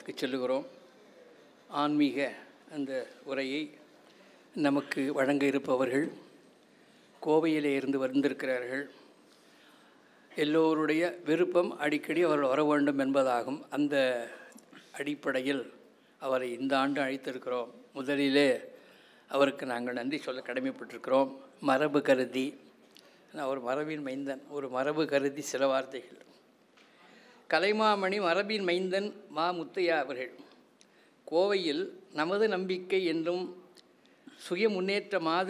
தலைப்புக்கு செல்லுகிறோம் ஆன்மீக அந்த உரையை நமக்கு வழங்க இருப்பவர்கள் கோவையிலே இருந்து வந்திருக்கிறார்கள் எல்லோருடைய விருப்பம் அடிக்கடி அவர்கள் வர வேண்டும் என்பதாகும் அந்த அடிப்படையில் அவரை இந்த ஆண்டு அழைத்திருக்கிறோம் முதலிலே அவருக்கு நாங்கள் நன்றி சொல்ல கடமைப்பட்டிருக்கிறோம் மரபு கருதி அவர் மரபின் மைந்தன் ஒரு மரபு கருதி சில வார்த்தைகள் கலைமாமணி மரபின் மைந்தன் மா முத்தையா அவர்கள் கோவையில் நமது நம்பிக்கை என்னும் சுய முன்னேற்ற மாத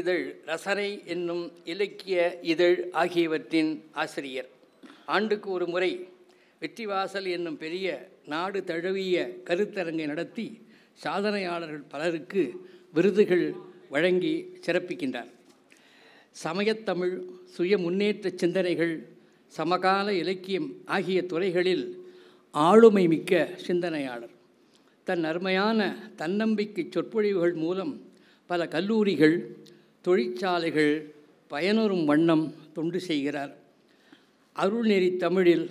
இதழ் ரசனை என்னும் இலக்கிய இதழ் ஆகியவற்றின் ஆசிரியர் ஆண்டுக்கு ஒரு முறை வெற்றிவாசல் என்னும் பெரிய நாடு தழுவிய கருத்தரங்கை நடத்தி சாதனையாளர்கள் பலருக்கு விருதுகள் வழங்கி சிறப்பிக்கின்றார் சமயத்தமிழ் சுய முன்னேற்ற சிந்தனைகள் சமகால இலக்கியம் ஆகிய துறைகளில் ஆளுமை மிக்க சிந்தனையாளர் தன் அருமையான தன்னம்பிக்கை சொற்பொழிவுகள் மூலம் பல கல்லூரிகள் தொழிற்சாலைகள் பயனுறும் வண்ணம் தொண்டு செய்கிறார் அருள்நெறி தமிழில்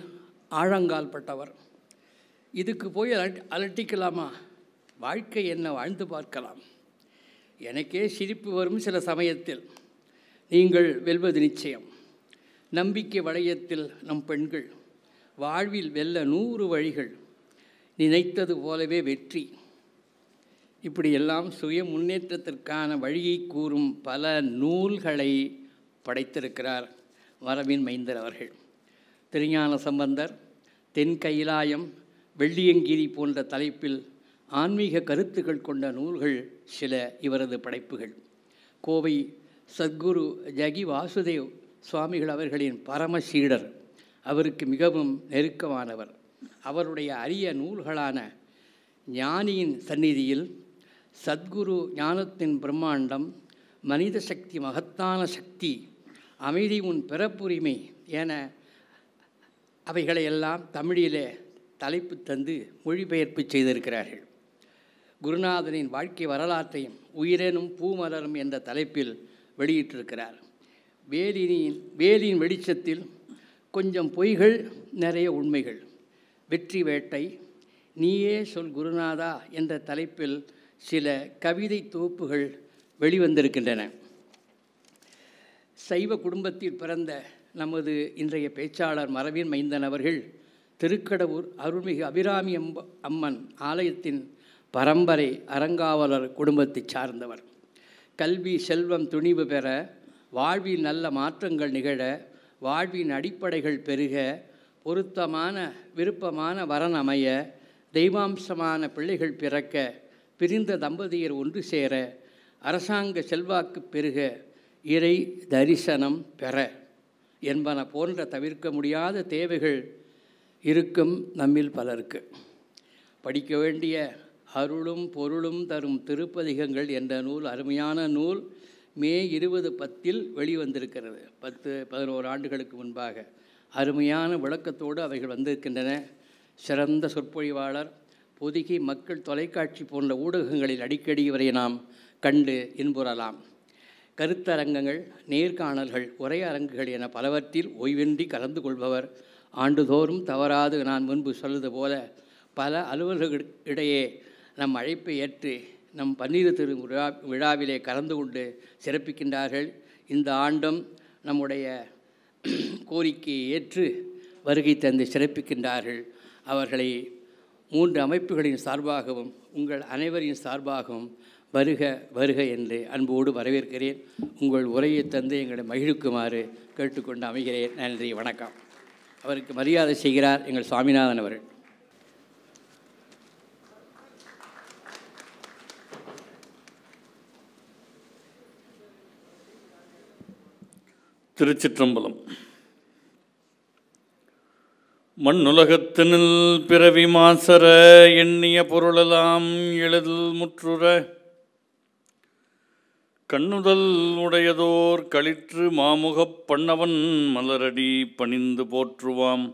ஆழங்கால் பட்டவர் இதுக்கு போய் அலட்டிக்கலாமா வாழ்க்கை என்ன வாழ்ந்து பார்க்கலாம் எனக்கே சிரிப்பு வரும் சில சமயத்தில் நீங்கள் வெல்வது நிச்சயம் நம்பிக்கை வளையத்தில் நம் பெண்கள் வாழ்வில் வெல்ல நூறு வழிகள் நினைத்தது போலவே வெற்றி இப்படியெல்லாம் சுய முன்னேற்றத்திற்கான வழியை கூறும் பல நூல்களை படைத்திருக்கிறார் வரவின் மைந்தர் அவர்கள் திருஞான சம்பந்தர் தென் கைலாயம் வெள்ளியங்கிரி போன்ற தலைப்பில் ஆன்மீக கருத்துக்கள் கொண்ட நூல்கள் சில இவரது படைப்புகள் கோவை சத்குரு ஜகி வாசுதேவ் சுவாமிகள் அவர்களின் பரமசீடர் அவருக்கு மிகவும் நெருக்கமானவர் அவருடைய அரிய நூல்களான ஞானியின் சந்நிதியில் சத்குரு ஞானத்தின் பிரம்மாண்டம் மனித சக்தி மகத்தான சக்தி அமைதி உன் பிறப்புரிமை என அவைகளையெல்லாம் தமிழிலே தலைப்பு தந்து மொழிபெயர்ப்பு செய்திருக்கிறார்கள் குருநாதனின் வாழ்க்கை வரலாற்றையும் உயிரேனும் பூமலரும் என்ற தலைப்பில் வெளியிட்டிருக்கிறார் வேலினியின் வேலியின் வெளிச்சத்தில் கொஞ்சம் பொய்கள் நிறைய உண்மைகள் வெற்றி வேட்டை நீயே சொல் குருநாதா என்ற தலைப்பில் சில கவிதை தொகுப்புகள் வெளிவந்திருக்கின்றன சைவ குடும்பத்தில் பிறந்த நமது இன்றைய பேச்சாளர் மரவின் மைந்தன் அவர்கள் திருக்கடவுர் அருள்மிகு அபிராமி அம்மன் ஆலயத்தின் பரம்பரை அறங்காவலர் குடும்பத்தை சார்ந்தவர் கல்வி செல்வம் துணிவு பெற வாழ்வில் நல்ல மாற்றங்கள் நிகழ வாழ்வின் அடிப்படைகள் பெருக பொருத்தமான விருப்பமான வரன் அமைய தெய்வாம்சமான பிள்ளைகள் பிறக்க பிரிந்த தம்பதியர் ஒன்று சேர அரசாங்க செல்வாக்கு பெருக இறை தரிசனம் பெற என்பன போன்ற தவிர்க்க முடியாத தேவைகள் இருக்கும் நம்மில் பலருக்கு படிக்க வேண்டிய அருளும் பொருளும் தரும் திருப்பதிகங்கள் என்ற நூல் அருமையான நூல் மே இருபது பத்தில் வெளிவந்திருக்கிறது பத்து பதினோரு ஆண்டுகளுக்கு முன்பாக அருமையான விளக்கத்தோடு அவைகள் வந்திருக்கின்றன சிறந்த சொற்பொழிவாளர் பொதுகி மக்கள் தொலைக்காட்சி போன்ற ஊடகங்களில் அடிக்கடி இவரை நாம் கண்டு இன்புறலாம் கருத்தரங்கங்கள் நேர்காணல்கள் உரையரங்குகள் என பலவற்றில் ஓய்வின்றி கலந்து கொள்பவர் ஆண்டுதோறும் தவறாது நான் முன்பு சொல்வது போல பல அலுவலர்களுக்கு நம் அழைப்பை ஏற்று நம் பன்னீர் திரு விழா விழாவிலே கலந்து கொண்டு சிறப்பிக்கின்றார்கள் இந்த ஆண்டும் நம்முடைய கோரிக்கையை ஏற்று வருகை தந்து சிறப்பிக்கின்றார்கள் அவர்களை மூன்று அமைப்புகளின் சார்பாகவும் உங்கள் அனைவரின் சார்பாகவும் வருக வருக என்று அன்போடு வரவேற்கிறேன் உங்கள் உரையை தந்து எங்களை மகிழ்க்குமாறு கேட்டுக்கொண்டு அமைகிறேன் நன்றி வணக்கம் அவருக்கு மரியாதை செய்கிறார் எங்கள் சுவாமிநாதன் அவர்கள் திருச்சிற்றம்பலம் மண்ணுலகத்தினில் பிறவி மாசர எண்ணிய பொருளெல்லாம் எழுதல் முற்றுற கண்ணுதல் உடையதோர் கழிற்று மாமுகப் பண்ணவன் மலரடி பணிந்து போற்றுவாம்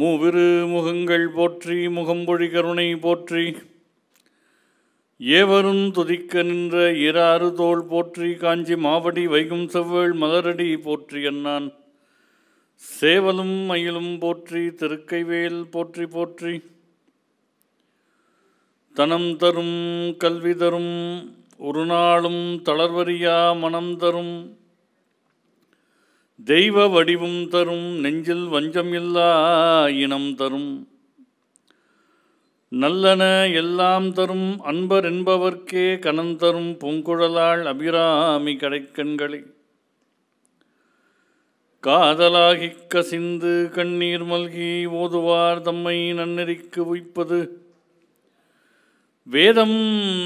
மூவிரு முகங்கள் போற்றி முகம்பொழி கருணை போற்றி ஏவரும் துதிக்க நின்ற இராறு தோல் போற்றி காஞ்சி மாவடி வைகும் செவ்வேள் மலரடி போற்றி அண்ணான் சேவலும் மயிலும் போற்றி திருக்கைவேல் போற்றி போற்றி தனம் தரும் கல்வி தரும் ஒரு நாளும் தளர்வரியா மனம் தரும் தெய்வ வடிவும் தரும் நெஞ்சில் வஞ்சம் இல்லா இனம் தரும் நல்லன எல்லாம் தரும் அன்பர் என்பவர்க்கே கனந்தரும் பூங்குழலாள் அபிராமி கடைக்கண்களை காதலாகி கசிந்து கண்ணீர் மல்கி ஓதுவார் தம்மை நன்னெறிக்கு உய்ப்பது வேதம்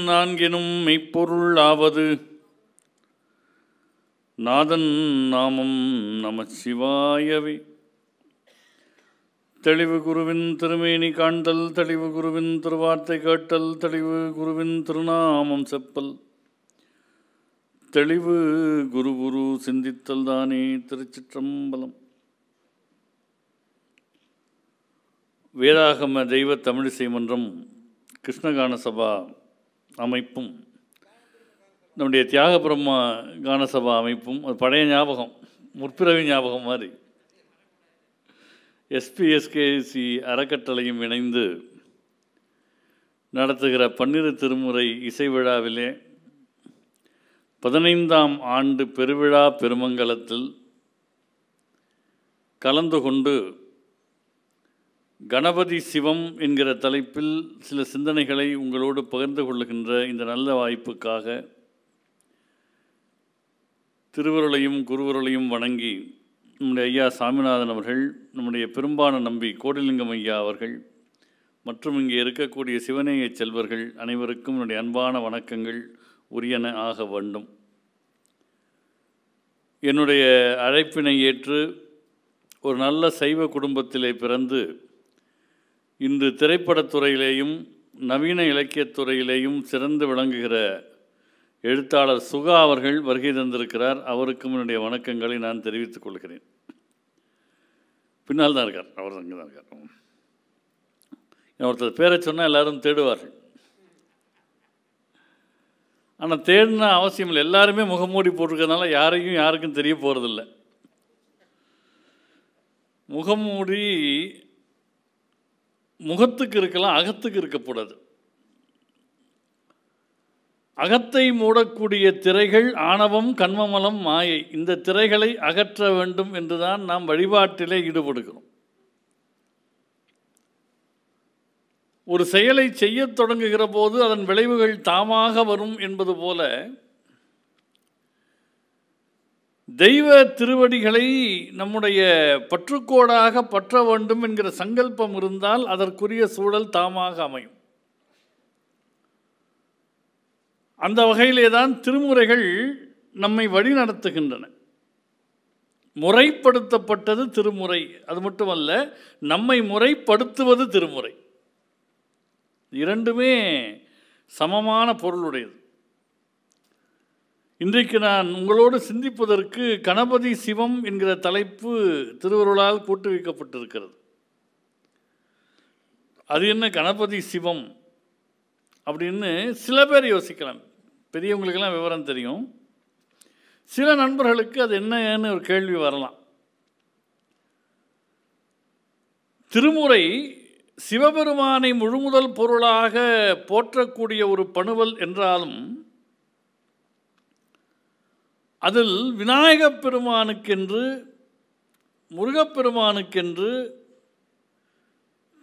நான்கினும் மெய்ப்பொருள் ஆவது நாதன் நாமம் நம சிவாயவே தெளிவு குருவின் திருமேனி காண்டல் தெளிவு குருவின் திருவார்த்தை கேட்டல் தெளிவு குருவின் திருநாமம் செப்பல் தெளிவு குருகுரு சிந்தித்தல் தானே திருச்சிற்றம்பலம் வேதாகம தெய்வ தமிழிசை மன்றம் கிருஷ்ணகான சபா அமைப்பும் நம்முடைய தியாகபிரம்மா கானசபா அமைப்பும் அது பழைய ஞாபகம் முற்பிறவி ஞாபகம் மாதிரி எஸ்பிஎஸ்கேசி அறக்கட்டளையும் இணைந்து நடத்துகிற பன்னிரு திருமுறை இசை விழாவிலே பதினைந்தாம் ஆண்டு பெருவிழா பெருமங்கலத்தில் கலந்து கொண்டு கணபதி சிவம் என்கிற தலைப்பில் சில சிந்தனைகளை உங்களோடு பகிர்ந்து கொள்ளுகின்ற இந்த நல்ல வாய்ப்புக்காக திருவருளையும் குருவருளையும் வணங்கி நம்முடைய ஐயா சாமிநாதன் அவர்கள் நம்முடைய பெரும்பான நம்பி கோடிலிங்கம் ஐயா அவர்கள் மற்றும் இங்கே இருக்கக்கூடிய சிவனேய செல்வர்கள் அனைவருக்கும் என்னுடைய அன்பான வணக்கங்கள் உரியன ஆக வேண்டும் என்னுடைய அழைப்பினை ஏற்று ஒரு நல்ல சைவ குடும்பத்திலே பிறந்து இன்று திரைப்படத்துறையிலேயும் நவீன இலக்கியத்துறையிலேயும் சிறந்து விளங்குகிற எழுத்தாளர் சுகா அவர்கள் வருகை தந்திருக்கிறார் அவருக்கும் என்னுடைய வணக்கங்களை நான் தெரிவித்துக் கொள்கிறேன் பின்னால் தான் இருக்கார் அவர் அங்கே தான் இருக்கார் ஒருத்தர் பேரை சொன்னால் எல்லோரும் தேடுவார்கள் ஆனால் தேடினா அவசியம் இல்லை எல்லாருமே முகமூடி போட்டிருக்கிறதுனால யாரையும் யாருக்கும் தெரிய போகிறதில்ல முகமூடி முகத்துக்கு இருக்கலாம் அகத்துக்கு இருக்கக்கூடாது அகத்தை மூடக்கூடிய திரைகள் ஆணவம் கண்மமலம் மாயை இந்த திரைகளை அகற்ற வேண்டும் என்றுதான் நாம் வழிபாட்டிலே ஈடுபடுகிறோம் ஒரு செயலை செய்ய தொடங்குகிற போது அதன் விளைவுகள் தாமாக வரும் என்பது போல தெய்வ திருவடிகளை நம்முடைய பற்றுக்கோடாக பற்ற வேண்டும் என்கிற சங்கல்பம் இருந்தால் அதற்குரிய சூழல் தாமாக அமையும் அந்த வகையிலே தான் திருமுறைகள் நம்மை வழிநடத்துகின்றன முறைப்படுத்தப்பட்டது திருமுறை அது மட்டுமல்ல நம்மை முறைப்படுத்துவது திருமுறை இரண்டுமே சமமான பொருளுடையது இன்றைக்கு நான் உங்களோடு சிந்திப்பதற்கு கணபதி சிவம் என்கிற தலைப்பு திருவருளால் கூட்டுவிக்கப்பட்டிருக்கிறது அது என்ன கணபதி சிவம் அப்படின்னு சில பேர் யோசிக்கலாம் பெரியவங்களுக்கெல்லாம் விவரம் தெரியும் சில நண்பர்களுக்கு அது என்னன்னு ஒரு கேள்வி வரலாம் திருமுறை சிவபெருமானை முழுமுதல் பொருளாக போற்றக்கூடிய ஒரு பணுவல் என்றாலும் அதில் விநாயகப் பெருமானுக்கென்று முருகப்பெருமானுக்கென்று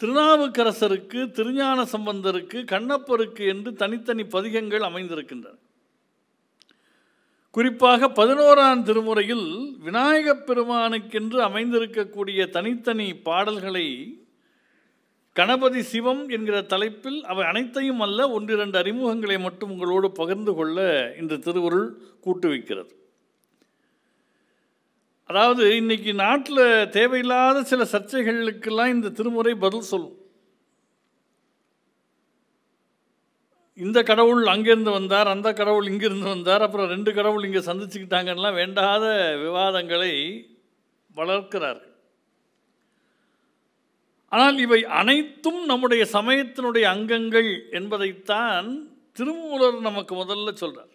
திருநாவுக்கரசருக்கு திருஞான சம்பந்தருக்கு கண்ணப்பருக்கு என்று தனித்தனி பதிகங்கள் அமைந்திருக்கின்றன குறிப்பாக பதினோராம் திருமுறையில் விநாயகப் பெருமானுக்கென்று அமைந்திருக்கக்கூடிய தனித்தனி பாடல்களை கணபதி சிவம் என்கிற தலைப்பில் அவை அனைத்தையும் அல்ல ஒன்றிரண்டு அறிமுகங்களை மட்டும் உங்களோடு பகிர்ந்து கொள்ள இந்த திருவுருள் கூட்டுவிக்கிறது அதாவது இன்றைக்கி நாட்டில் தேவையில்லாத சில சர்ச்சைகளுக்கெல்லாம் இந்த திருமுறை பதில் சொல்லும் இந்த கடவுள் அங்கேருந்து வந்தார் அந்த கடவுள் இங்கிருந்து வந்தார் அப்புறம் ரெண்டு கடவுள் இங்கே சந்திச்சுக்கிட்டாங்கலாம் வேண்டாத விவாதங்களை வளர்க்கிறார்கள் ஆனால் இவை அனைத்தும் நம்முடைய சமயத்தினுடைய அங்கங்கள் என்பதைத்தான் திருமூலர் நமக்கு முதல்ல சொல்கிறார்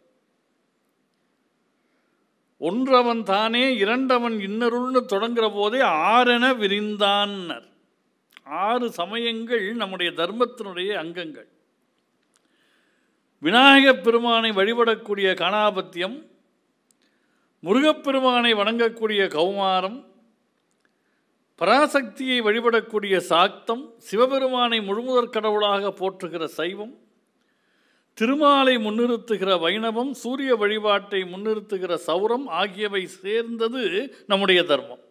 ஒன்றவன் தானே இரண்டவன் இன்னருள்னு தொடங்குற போதே ஆறென விரிந்தான்னர் ஆறு சமயங்கள் நம்முடைய தர்மத்தினுடைய அங்கங்கள் விநாயகப் பெருமானை வழிபடக்கூடிய கணாபத்தியம் முருகப்பெருமானை வணங்கக்கூடிய கௌமாரம் பராசக்தியை வழிபடக்கூடிய சாக்தம் சிவபெருமானை முழுமுதற் கடவுளாக போற்றுகிற சைவம் திருமாலை முன்னிறுத்துகிற வைணவம் சூரிய வழிபாட்டை முன்னிறுத்துகிற சௌரம் ஆகியவை சேர்ந்தது நம்முடைய தர்மம்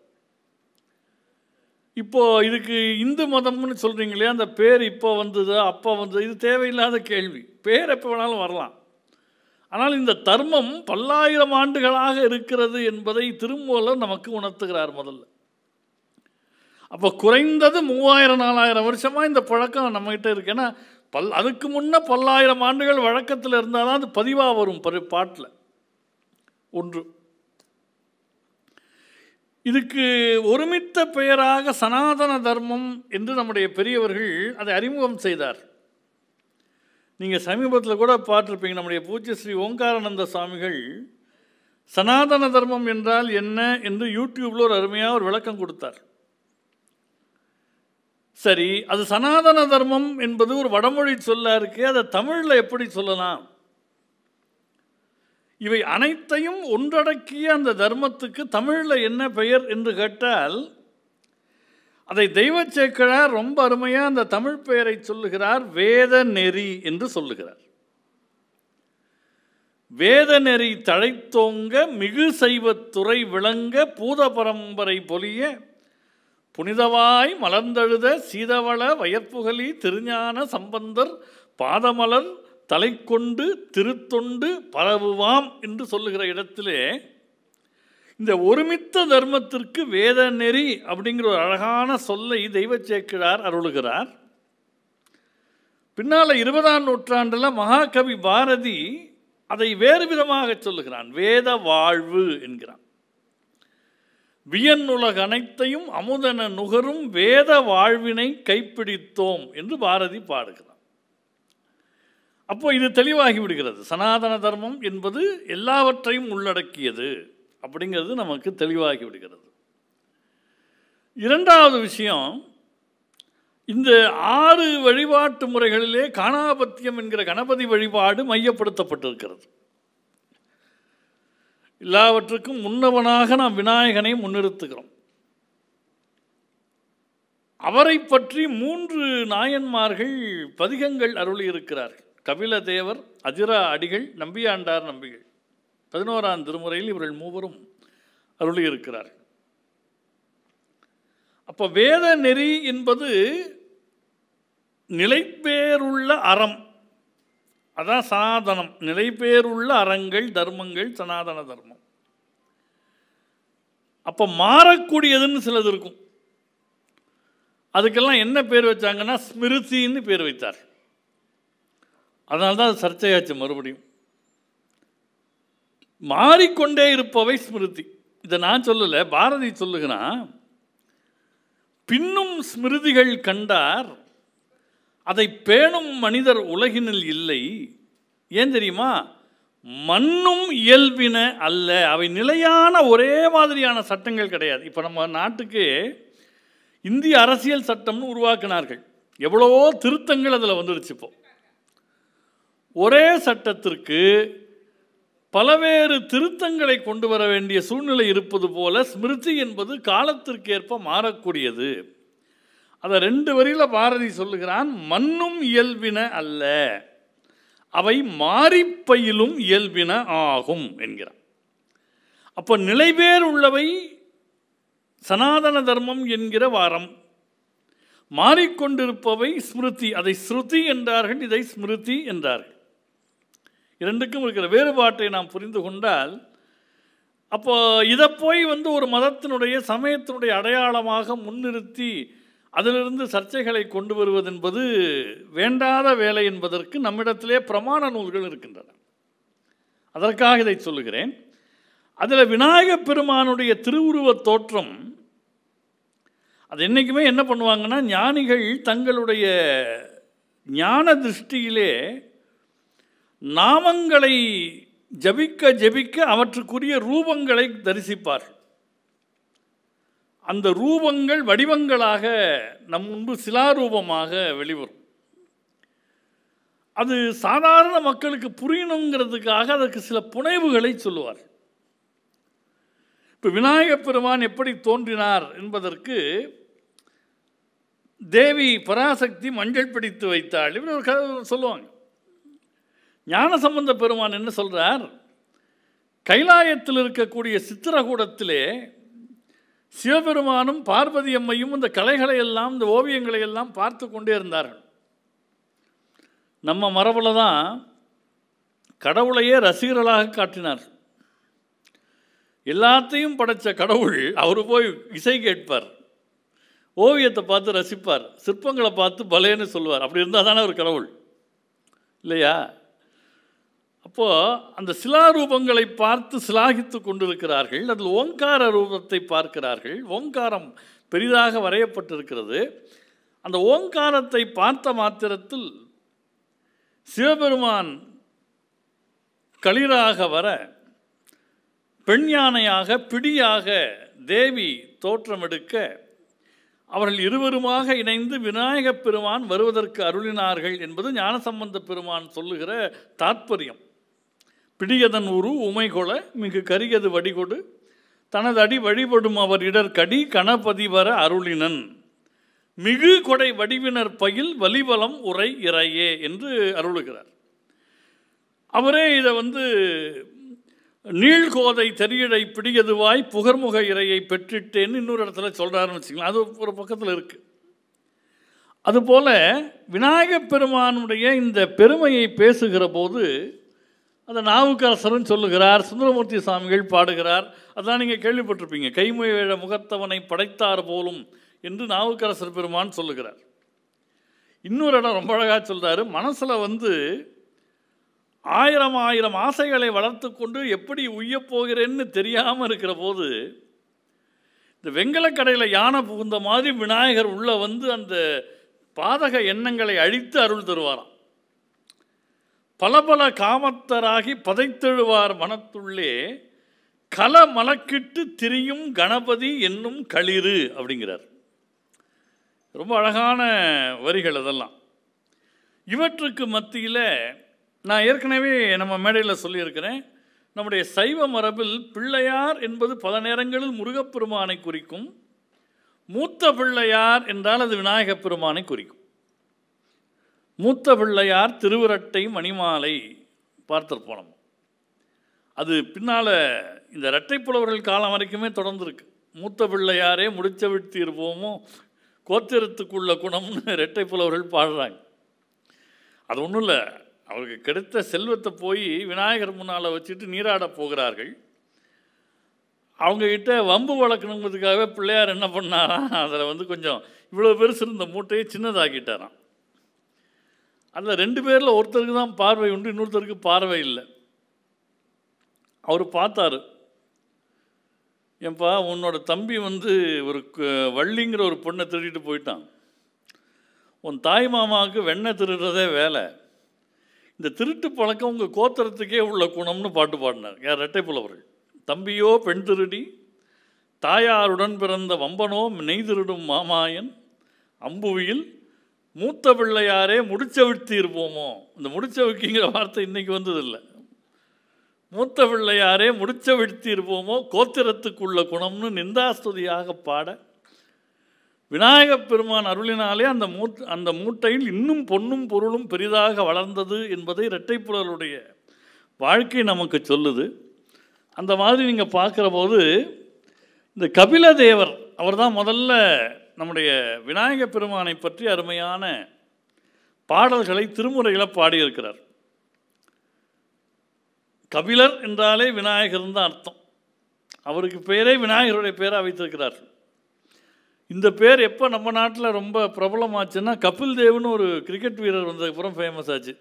இப்போது இதுக்கு இந்து மதம்னு சொல்கிறீங்க இல்லையா அந்த பேர் இப்போ வந்தது அப்போ வந்தது இது தேவையில்லாத கேள்வி பேர் எப்போ வேணாலும் வரலாம் ஆனால் இந்த தர்மம் பல்லாயிரம் ஆண்டுகளாக இருக்கிறது என்பதை திருமூலர் நமக்கு உணர்த்துகிறார் முதல்ல அப்போ குறைந்தது மூவாயிரம் நாலாயிரம் வருஷமாக இந்த பழக்கம் நம்மகிட்ட இருக்கு ஏன்னா பல் அதுக்கு முன்னே பல்லாயிரம் ஆண்டுகள் வழக்கத்தில் இருந்தால் தான் அது பதிவாக வரும் பரு பாட்டில் ஒன்று இதுக்கு ஒருமித்த பெயராக சனாதன தர்மம் என்று நம்முடைய பெரியவர்கள் அதை அறிமுகம் செய்தார் நீங்கள் சமீபத்தில் கூட பார்த்துருப்பீங்க நம்முடைய பூஜ்ய ஸ்ரீ ஓங்காரானந்த சுவாமிகள் சனாதன தர்மம் என்றால் என்ன என்று யூடியூப்பில் ஒரு அருமையாக ஒரு விளக்கம் கொடுத்தார் சரி அது சனாதன தர்மம் என்பது ஒரு வடமொழி சொல்லாக இருக்குது அதை தமிழில் எப்படி சொல்லலாம் இவை அனைத்தையும் ஒன்றடக்கிய அந்த தர்மத்துக்கு தமிழில் என்ன பெயர் என்று கேட்டால் அதை தெய்வச்சேக்கழார் ரொம்ப அருமையாக அந்த தமிழ் பெயரை சொல்லுகிறார் வேத நெறி என்று சொல்லுகிறார் வேத நெறி தழைத்தோங்க மிகு செய்வத்துறை விளங்க பூத பரம்பரை பொலிய புனிதவாய் மலர்ந்தழுத சீதவள வயற்புகலி திருஞான சம்பந்தர் பாதமலர் தலை கொண்டு திருத்தொண்டு பரவுவாம் என்று சொல்லுகிற இடத்திலே இந்த ஒருமித்த தர்மத்திற்கு வேத நெறி அப்படிங்கிற ஒரு அழகான சொல்லை தெய்வ சேக்கிழார் அருளுகிறார் பின்னால் இருபதாம் நூற்றாண்டில் மகாகவி பாரதி அதை வேறு விதமாக சொல்லுகிறான் வேத வாழ்வு என்கிறான் வியன்னுலக அனைத்தையும் அமுதன நுகரும் வேத வாழ்வினை கைப்பிடித்தோம் என்று பாரதி பாடுகிறார் அப்போ இது தெளிவாகி விடுகிறது சனாதன தர்மம் என்பது எல்லாவற்றையும் உள்ளடக்கியது அப்படிங்கிறது நமக்கு தெளிவாகி விடுகிறது இரண்டாவது விஷயம் இந்த ஆறு வழிபாட்டு முறைகளிலே காணாபத்தியம் என்கிற கணபதி வழிபாடு மையப்படுத்தப்பட்டிருக்கிறது எல்லாவற்றுக்கும் முன்னவனாக நாம் விநாயகனை முன்னிறுத்துகிறோம் அவரை பற்றி மூன்று நாயன்மார்கள் பதிகங்கள் அருளி இருக்கிறார்கள் கபில தேவர் அதிரா அடிகள் நம்பியாண்டார் நம்பிகள் பதினோராம் திருமுறையில் இவர்கள் மூவரும் அருளி அப்போ வேத நெறி என்பது நிலைப்பேருள்ள அறம் அதான் சனாதனம் பேருள்ள அறங்கள் தர்மங்கள் சனாதன தர்மம் அப்போ மாறக்கூடியதுன்னு சிலது இருக்கும் அதுக்கெல்லாம் என்ன பேர் வச்சாங்கன்னா ஸ்மிருதின்னு பேர் வைத்தார் அதனால்தான் தான் அது சர்ச்சையாச்சு மறுபடியும் மாறிக்கொண்டே இருப்பவை ஸ்மிருதி இதை நான் சொல்லலை பாரதி சொல்லுகிறான் பின்னும் ஸ்மிருதிகள் கண்டார் அதை பேணும் மனிதர் உலகினில் இல்லை ஏன் தெரியுமா மண்ணும் இயல்பின அல்ல அவை நிலையான ஒரே மாதிரியான சட்டங்கள் கிடையாது இப்போ நம்ம நாட்டுக்கு இந்திய அரசியல் சட்டம்னு உருவாக்கினார்கள் எவ்வளவோ திருத்தங்கள் அதில் வந்துடுச்சு ஒரே சட்டத்திற்கு பலவேறு திருத்தங்களை கொண்டு வர வேண்டிய சூழ்நிலை இருப்பது போல ஸ்மிருதி என்பது காலத்திற்கேற்ப மாறக்கூடியது அதை ரெண்டு வரியில் பாரதி சொல்லுகிறான் மண்ணும் இயல்பின அல்ல அவை மாறிப்பயிலும் இயல்பின ஆகும் என்கிறான் அப்போ நிலைபேர் உள்ளவை சனாதன தர்மம் என்கிற வாரம் மாறிக்கொண்டிருப்பவை ஸ்மிருதி அதை ஸ்ருதி என்றார்கள் இதை ஸ்மிருதி என்றார்கள் இரண்டுக்கும் இருக்கிற வேறுபாட்டை நாம் புரிந்து கொண்டால் அப்போ இதை போய் வந்து ஒரு மதத்தினுடைய சமயத்தினுடைய அடையாளமாக முன்னிறுத்தி அதிலிருந்து சர்ச்சைகளை கொண்டு வருவது என்பது வேண்டாத வேலை என்பதற்கு நம்மிடத்திலே பிரமாண நூல்கள் இருக்கின்றன அதற்காக இதை சொல்லுகிறேன் அதில் விநாயகப் பெருமானுடைய திருவுருவத் தோற்றம் அது என்றைக்குமே என்ன பண்ணுவாங்கன்னா ஞானிகள் தங்களுடைய ஞான திருஷ்டியிலே நாமங்களை ஜபிக்க ஜபிக்க அவற்றுக்குரிய ரூபங்களை தரிசிப்பார்கள் அந்த ரூபங்கள் வடிவங்களாக நம் முன்பு சிலாரூபமாக வெளிவரும் அது சாதாரண மக்களுக்கு புரியணுங்கிறதுக்காக அதற்கு சில புனைவுகளை சொல்லுவார் இப்போ விநாயகப் பெருமான் எப்படி தோன்றினார் என்பதற்கு தேவி பராசக்தி மஞ்சள் பிடித்து வைத்தாள் இவர் சொல்லுவாங்க சொல்லுவாங்க சம்பந்த பெருமான் என்ன சொல்கிறார் கைலாயத்தில் இருக்கக்கூடிய சித்திரகூடத்திலே சிவபெருமானும் பார்வதி அம்மையும் இந்த கலைகளை எல்லாம் இந்த ஓவியங்களை எல்லாம் பார்த்து கொண்டே இருந்தார்கள் நம்ம மரபில் தான் கடவுளையே ரசிகர்களாக காட்டினார் எல்லாத்தையும் படைத்த கடவுள் அவர் போய் இசை கேட்பார் ஓவியத்தை பார்த்து ரசிப்பார் சிற்பங்களை பார்த்து பலேன்னு சொல்லுவார் அப்படி இருந்தால் தானே ஒரு கடவுள் இல்லையா அப்போது அந்த சிலாரூபங்களை பார்த்து சிலாகித்து கொண்டிருக்கிறார்கள் அதில் ஓங்கார ரூபத்தை பார்க்கிறார்கள் ஓங்காரம் பெரிதாக வரையப்பட்டிருக்கிறது அந்த ஓங்காரத்தை பார்த்த மாத்திரத்தில் சிவபெருமான் களிராக வர பெண் யானையாக பிடியாக தேவி தோற்றமெடுக்க அவர்கள் இருவருமாக இணைந்து விநாயகப் பெருமான் வருவதற்கு அருளினார்கள் என்பது ஞானசம்பந்த பெருமான் சொல்லுகிற தாற்பயம் பிடியதன் உரு உமை கொல மிகு கரியது வடிகொடு தனது அடி வழிபடும் அவர் இடர் கடி கணபதி வர அருளினன் மிகு கொடை வடிவினர் பயில் வலிவலம் உரை இறையே என்று அருளுகிறார் அவரே இதை வந்து நீழ்கோதை தெரியடை பிடியதுவாய் புகர்முக இறையை பெற்றிட்டேன்னு இன்னொரு இடத்துல சொல்கிறாருன்னு வச்சுக்கலாம் அது ஒரு பக்கத்தில் இருக்குது அதுபோல் விநாயகப் பெருமானுடைய இந்த பெருமையை பேசுகிற போது அந்த நாவுக்கரசரன் சொல்லுகிறார் சுந்தரமூர்த்தி சுவாமிகள் பாடுகிறார் அதான் நீங்கள் கேள்விப்பட்டிருப்பீங்க கைமுயல முகத்தவனை படைத்தார் போலும் என்று நாவுக்கரசர் பெருமான் சொல்லுகிறார் இன்னொரு இடம் ரொம்ப அழகாக சொல்கிறாரு மனசில் வந்து ஆயிரம் ஆயிரம் ஆசைகளை வளர்த்து கொண்டு எப்படி உய்யப் போகிறேன்னு தெரியாமல் இருக்கிற போது இந்த வெங்கலக்கடையில் யானை புகுந்த மாதிரி விநாயகர் உள்ளே வந்து அந்த பாதக எண்ணங்களை அழித்து அருள் தருவாராம் பல பல காமத்தராகி பதைத்தெழுவார் மனத்துள்ளே கல மலக்கிட்டு திரியும் கணபதி என்னும் களிறு அப்படிங்கிறார் ரொம்ப அழகான வரிகள் அதெல்லாம் இவற்றுக்கு மத்தியில் நான் ஏற்கனவே நம்ம மேடையில் சொல்லியிருக்கிறேன் நம்முடைய சைவ மரபில் பிள்ளையார் என்பது பல நேரங்களில் முருகப்பெருமானை குறிக்கும் மூத்த பிள்ளையார் என்றால் அது விநாயகப் பெருமானை குறிக்கும் மூத்த பிள்ளையார் திருவிரட்டை மணிமாலை நம்ம அது பின்னால் இந்த இரட்டை புலவர்கள் காலம் வரைக்குமே தொடர்ந்துருக்கு மூத்த பிள்ளையாரே முடிச்ச விழ்த்தியிருப்போமோ கோத்திரத்துக்குள்ள குணம்னு இரட்டை புலவர்கள் பாடுறாங்க அது ஒன்றும் இல்லை அவருக்கு கிடைத்த செல்வத்தை போய் விநாயகர் முன்னால் வச்சுட்டு நீராட போகிறார்கள் அவங்கக்கிட்ட வம்பு வளர்க்கணுங்கிறதுக்காகவே பிள்ளையார் என்ன பண்ணாராம் அதில் வந்து கொஞ்சம் இவ்வளோ பெருசு இருந்த மூட்டையை சின்னதாக்கிட்டாராம் அந்த ரெண்டு பேரில் ஒருத்தருக்கு தான் பார்வை உண்டு இன்னொருத்தருக்கு பார்வை இல்லை அவர் பார்த்தார் ஏன்பா உன்னோட தம்பி வந்து ஒரு வள்ளிங்கிற ஒரு பொண்ணை திருடிட்டு போயிட்டான் உன் தாய் மாமாவுக்கு வெண்ணெய் திருடுறதே வேலை இந்த திருட்டு பழக்கம் உங்கள் கோத்திரத்துக்கே உள்ள குணம்னு பாட்டு பாடினார் யார் ரெட்டை புலவர்கள் தம்பியோ பெண் திருடி தாயாருடன் பிறந்த வம்பனோ நெய் திருடும் மாமாயன் அம்புவியில் மூத்த பிள்ளையாரே முடிச்சவிழ்த்திருப்போமோ இந்த முடிச்சவிக்கிங்கிற வார்த்தை இன்றைக்கி வந்ததில்லை மூத்த பிள்ளையாரே முடிச்சவிழ்த்திருப்போமோ கோத்திரத்துக்குள்ள குணம்னு நிந்தாஸ்துதியாக பாட விநாயகப் பெருமான் அருளினாலே அந்த மூட் அந்த மூட்டையில் இன்னும் பொன்னும் பொருளும் பெரிதாக வளர்ந்தது என்பதை இரட்டைப்புலருடைய வாழ்க்கை நமக்கு சொல்லுது அந்த மாதிரி நீங்கள் பார்க்குற போது இந்த கபில தேவர் அவர் தான் முதல்ல நம்முடைய விநாயக பெருமானை பற்றி அருமையான பாடல்களை திருமுறைகளை பாடியிருக்கிறார் கபிலர் என்றாலே விநாயகர் தான் அர்த்தம் அவருக்கு பேரே விநாயகருடைய பேராக வைத்திருக்கிறார் இந்த பேர் எப்போ நம்ம நாட்டில் ரொம்ப பிரபலமாச்சுன்னா கபில் தேவ்னு ஒரு கிரிக்கெட் வீரர் வந்ததுக்கப்புறம் ஃபேமஸ் ஆச்சு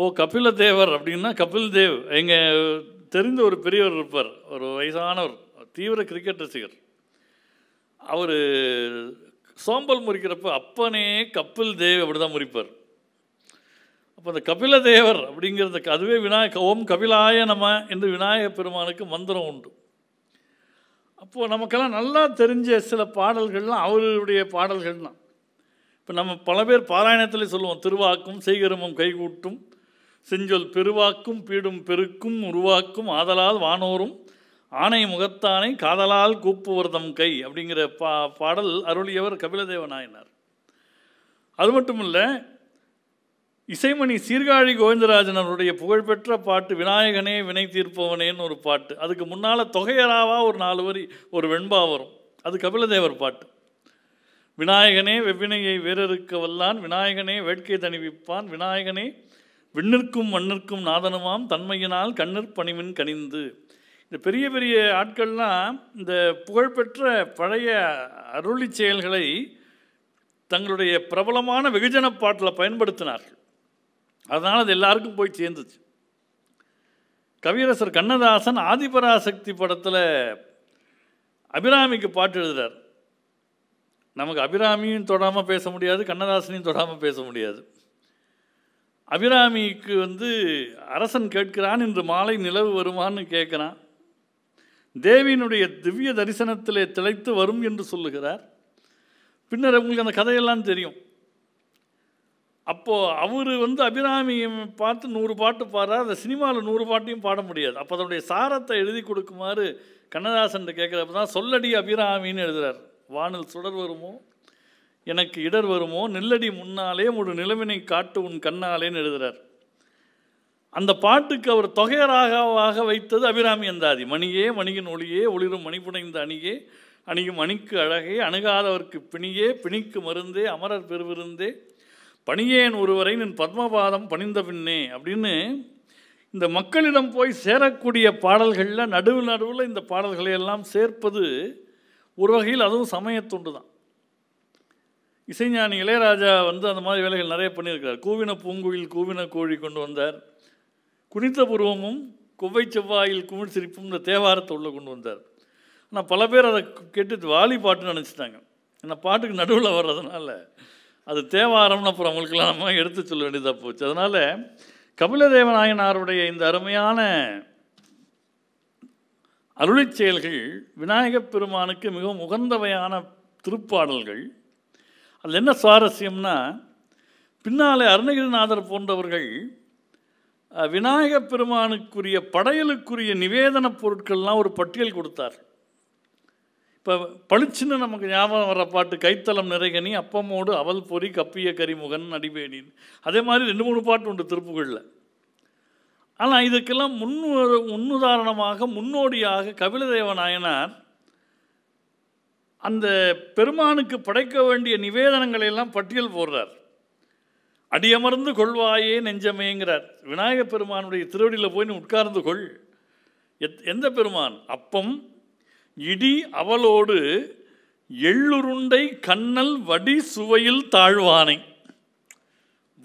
ஓ கபில தேவர் அப்படின்னா கபில் தேவ் எங்கள் தெரிந்த ஒரு பெரியவர் இருப்பார் ஒரு வயசானவர் தீவிர கிரிக்கெட் ரசிகர் அவர் சோம்பல் முறிக்கிறப்ப அப்பனே கப்பில் தேவ் அப்படி தான் முறிப்பார் அப்போ அந்த கபில தேவர் அப்படிங்கிறத அதுவே விநாயக ஓம் கபிலாய நம என்று விநாயக பெருமானுக்கு மந்திரம் உண்டு அப்போது நமக்கெல்லாம் நல்லா தெரிஞ்ச சில பாடல்கள்லாம் அவருடைய பாடல்கள்லாம் இப்போ நம்ம பல பேர் பாராயணத்தில் சொல்லுவோம் திருவாக்கும் சீகரமும் கைகூட்டும் செஞ்சொல் பெருவாக்கும் பீடும் பெருக்கும் உருவாக்கும் ஆதலால் வானோரும் ஆணை முகத்தானை காதலால் கூப்புவர்தம் கை அப்படிங்கிற பா பாடல் அருளியவர் கபிலதேவ நாயனார் அது மட்டும் இல்லை இசைமணி சீர்காழி கோவிந்தராஜன் அவருடைய புகழ்பெற்ற பாட்டு விநாயகனே வினை தீர்ப்பவனேன்னு ஒரு பாட்டு அதுக்கு முன்னால் தொகையராவா ஒரு நாலு வரி ஒரு வெண்பா வரும் அது கபிலதேவர் பாட்டு விநாயகனே வெவ்வினையை வேறறுக்க வல்லான் விநாயகனே வேட்கை தணிவிப்பான் விநாயகனே விண்ணிற்கும் மண்ணிற்கும் நாதனுமாம் தன்மையினால் கண்ணிற் பணிமின் கனிந்து இந்த பெரிய பெரிய ஆட்கள்லாம் இந்த புகழ்பெற்ற பழைய அருளி செயல்களை தங்களுடைய பிரபலமான வெகுஜன பாட்டில் பயன்படுத்தினார்கள் அதனால் அது எல்லாருக்கும் போய் சேர்ந்துச்சு கவியரசர் கண்ணதாசன் ஆதிபராசக்தி படத்தில் அபிராமிக்கு பாட்டு எழுதுகிறார் நமக்கு அபிராமியும் தொடாமல் பேச முடியாது கண்ணதாசனையும் தொடாமல் பேச முடியாது அபிராமிக்கு வந்து அரசன் கேட்கிறான் இன்று மாலை நிலவு வருமான்னு கேட்குறான் தேவியினுடைய திவ்ய தரிசனத்திலே திளைத்து வரும் என்று சொல்லுகிறார் பின்னர் உங்களுக்கு அந்த கதையெல்லாம் தெரியும் அப்போது அவர் வந்து அபிராமியை பார்த்து நூறு பாட்டு பாடுறார் அந்த சினிமாவில் நூறு பாட்டையும் பாட முடியாது அப்போ அதனுடைய சாரத்தை எழுதி கொடுக்குமாறு கண்ணதாசன் கேட்குறப்ப தான் சொல்லடி அபிராமின்னு எழுதுகிறார் வானில் சுடர் வருமோ எனக்கு இடர் வருமோ நெல்லடி முன்னாலே ஒரு நிலவினை காட்டு உன் கண்ணாலேன்னு எழுதுகிறார் அந்த பாட்டுக்கு அவர் தொகையராகவாக வைத்தது அபிராமி அந்தாதி மணியே மணியின் ஒளியே ஒளிரும் மணிபுனைந்த அணியே அணியும் மணிக்கு அழகே அணுகாதவர்க்கு பிணியே பிணிக்கு மருந்தே அமரர் பெருவிருந்தே பணியேன் ஒருவரை நின் பத்மபாதம் பணிந்த பின்னே அப்படின்னு இந்த மக்களிடம் போய் சேரக்கூடிய பாடல்களில் நடுவு நடுவில் இந்த பாடல்களை எல்லாம் சேர்ப்பது ஒரு வகையில் அதுவும் சமயத்துண்டு தான் இசைஞானி இளையராஜா வந்து அந்த மாதிரி வேலைகள் நிறைய பண்ணியிருக்கிறார் கூவின பூங்குயில் கூவின கோழி கொண்டு வந்தார் குனிந்த புருவமும் கொவ்வை செவ்வாயில் குமிழ் சிரிப்பும் இந்த தேவாரத்தை உள்ளே கொண்டு வந்தார் ஆனால் பல பேர் அதை கேட்டு வாலி பாட்டுன்னு நினச்சிட்டாங்க ஏன்னா பாட்டுக்கு நடுவில் வர்றதுனால அது தேவாரம்னு அப்புறம் அவங்களுக்கெல்லாம் நம்ம எடுத்து சொல்ல வேண்டியதாக போச்சு அதனால் கபிலதேவநாயனாருடைய இந்த அருமையான அருளி செயல்கள் விநாயகப் பெருமானுக்கு மிகவும் உகந்தவையான திருப்பாடல்கள் அதில் என்ன சுவாரஸ்யம்னா பின்னாலே அருணகிரிநாதர் போன்றவர்கள் விநாயக பெருமானுக்குரிய படையலுக்குரிய நிவேதன பொருட்கள்லாம் ஒரு பட்டியல் கொடுத்தார் இப்போ பளிச்சுன்னு நமக்கு ஞாபகம் வர பாட்டு கைத்தளம் நிறைகனி அப்பமோடு அவல் பொறி கப்பிய கரிமுகன் அடிபேனின் அதே மாதிரி ரெண்டு மூணு பாட்டு உண்டு திருப்புகளில் ஆனால் இதுக்கெல்லாம் முன் முன்னுதாரணமாக முன்னோடியாக கபிலதேவ நாயனார் அந்த பெருமானுக்கு படைக்க வேண்டிய நிவேதனங்களை எல்லாம் பட்டியல் போடுறார் அடியமர்ந்து கொள்வாயே நெஞ்சமேங்கிறார் விநாயகப் பெருமானுடைய திருவடியில் போய் நீ உட்கார்ந்து கொள் எத் எந்த பெருமான் அப்பம் இடி அவளோடு எள்ளுருண்டை கண்ணல் வடி சுவையில் தாழ்வானை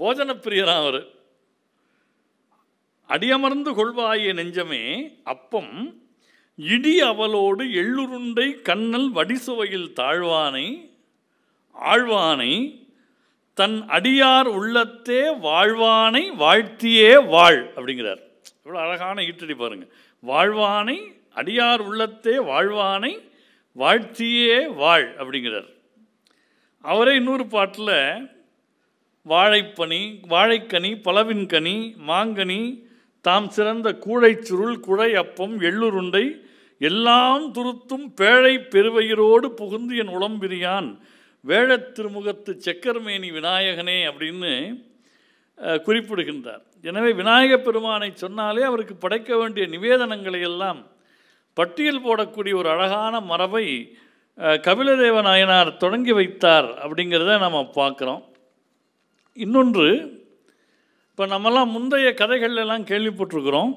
போஜன அவர் அடியமர்ந்து கொள்வாயே நெஞ்சமே அப்பம் இடி அவளோடு எள்ளுருண்டை கண்ணல் வடி சுவையில் தாழ்வானை ஆழ்வானை தன் அடியார் உள்ளத்தே வாழ்வானை வாழ்த்தியே வாழ் அப்படிங்கிறார் இவ்வளோ அழகான ஈட்டடி பாருங்கள் வாழ்வானை அடியார் உள்ளத்தே வாழ்வானை வாழ்த்தியே வாழ் அப்படிங்கிறார் அவரே இன்னொரு பாட்டில் வாழைப்பனி வாழைக்கனி பலவின் கனி மாங்கனி தாம் சிறந்த கூழைச்சுருள் குழை அப்பம் எள்ளுருண்டை எல்லாம் துருத்தும் பேழை பெருவயிரோடு புகுந்து என் உளம்பிரியான் வேழத் திருமுகத்து செக்கர்மேனி விநாயகனே அப்படின்னு குறிப்பிடுகின்றார் எனவே விநாயகப் பெருமானை சொன்னாலே அவருக்கு படைக்க வேண்டிய நிவேதனங்களை எல்லாம் பட்டியல் போடக்கூடிய ஒரு அழகான மரபை கபிலதேவ நாயனார் தொடங்கி வைத்தார் அப்படிங்கிறத நம்ம பார்க்குறோம் இன்னொன்று இப்போ நம்மலாம் முந்தைய கதைகள்லாம் கேள்விப்பட்டிருக்கிறோம்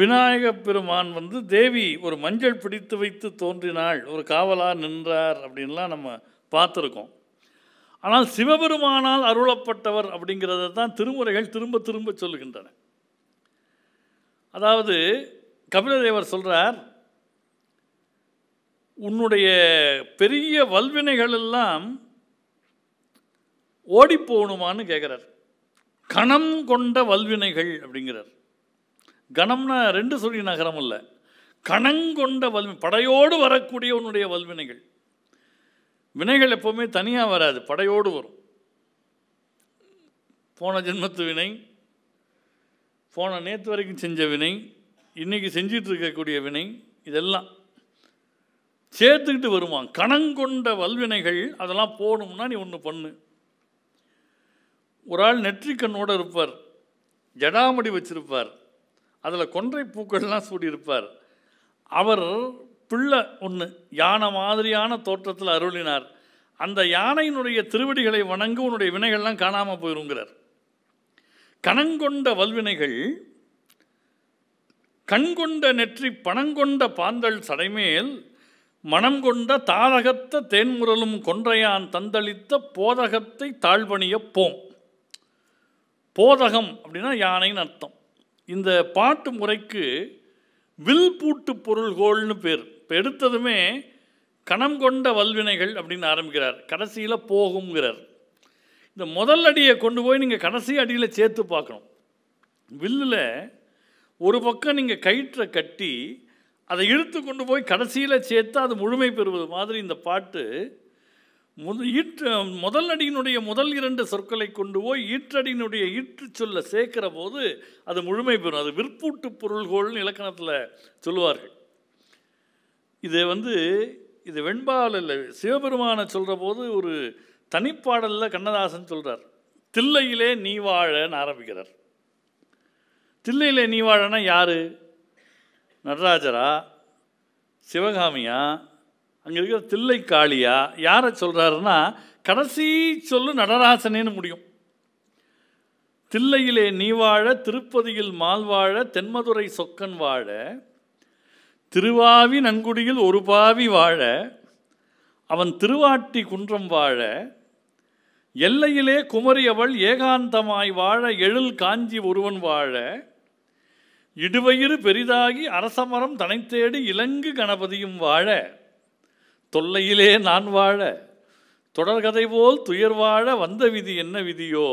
விநாயகப் பெருமான் வந்து தேவி ஒரு மஞ்சள் பிடித்து வைத்து தோன்றினாள் ஒரு காவலாக நின்றார் அப்படின்லாம் நம்ம பார்த்துருக்கோம் ஆனால் சிவபெருமானால் அருளப்பட்டவர் அப்படிங்கிறத தான் திருமுறைகள் திரும்ப திரும்ப சொல்லுகின்றன அதாவது கபிலதேவர் சொல்கிறார் உன்னுடைய பெரிய வல்வினைகள் எல்லாம் ஓடிப்போகணுமான்னு போகணுமான்னு கேட்குறார் கணம் கொண்ட வல்வினைகள் அப்படிங்கிறார் கணம்னா ரெண்டு சொல்லி நகரம் இல்லை கணங்கொண்ட வல்வி படையோடு வரக்கூடிய உன்னுடைய வல்வினைகள் வினைகள் எப்போவுமே தனியாக வராது படையோடு வரும் போன ஜென்மத்து வினை போன நேற்று வரைக்கும் செஞ்ச வினை இன்றைக்கி செஞ்சிட்டு இருக்கக்கூடிய வினை இதெல்லாம் சேர்த்துக்கிட்டு வருவான் கணங்கொண்ட வல்வினைகள் அதெல்லாம் போகணும்னா நீ ஒன்று பண்ணு ஒரு ஆள் நெற்றிக்கண்ணோடு இருப்பார் ஜடாமடி வச்சுருப்பார் அதில் கொன்றை பூக்கள்லாம் சூடியிருப்பார் அவர் பிள்ளை ஒன்று யானை மாதிரியான தோற்றத்தில் அருளினார் அந்த யானையினுடைய திருவடிகளை வணங்க உன்னுடைய வினைகள்லாம் காணாமல் போயிருங்கிறார் கணங்கொண்ட வல்வினைகள் கண்கொண்ட நெற்றி பணங்கொண்ட பாந்தல் சடைமேல் மனம் கொண்ட தாரகத்த தேன்முரலும் கொன்றையான் தந்தளித்த போதகத்தை தாழ்வணிய போம் போதகம் அப்படின்னா யானைன்னு அர்த்தம் இந்த பாட்டு முறைக்கு வில் பூட்டு பொருள்கோள்னு பேர் இப்போ எடுத்ததுமே கணம் கொண்ட வல்வினைகள் அப்படின்னு ஆரம்பிக்கிறார் கடைசியில் போகுங்கிறார் இந்த முதல் அடியை கொண்டு போய் நீங்கள் கடைசி அடியில் சேர்த்து பார்க்கணும் வில்லில் ஒரு பக்கம் நீங்கள் கயிற்றை கட்டி அதை இழுத்து கொண்டு போய் கடைசியில் சேர்த்து அது முழுமை பெறுவது மாதிரி இந்த பாட்டு முத ஈற்று முதல் அடியினுடைய முதல் இரண்டு சொற்களை கொண்டு போய் ஈற்றடியினுடைய ஈற்று சொல்ல சேர்க்கிற போது அது முழுமை பெறும் அது விற்பூட்டு பொருள்கோள்னு இலக்கணத்தில் சொல்லுவார்கள் இது வந்து இது வெண்பால் இல்லை சிவபெருமானை சொல்கிற போது ஒரு தனிப்பாடலில் கண்ணதாசன் சொல்கிறார் தில்லையிலே நீ வாழன்னு ஆரம்பிக்கிறார் தில்லையிலே நீ வாழனா யார் நடராஜரா சிவகாமியா அங்கே இருக்கிற தில்லை காளியா யாரை சொல்கிறாருன்னா கடைசி சொல்லு நடராசனேன்னு முடியும் தில்லையிலே நீ வாழ திருப்பதியில் மால் வாழ தென்மதுரை சொக்கன் வாழ திருவாவி நன்குடியில் ஒரு பாவி வாழ அவன் திருவாட்டி குன்றம் வாழ எல்லையிலே குமரியவள் ஏகாந்தமாய் வாழ எழில் காஞ்சி ஒருவன் வாழ இடுவயிறு பெரிதாகி அரசமரம் தனைத்தேடி இலங்கு கணபதியும் வாழ தொல்லையிலே நான் வாழ தொடர்கதை போல் துயர் வாழ வந்த விதி என்ன விதியோ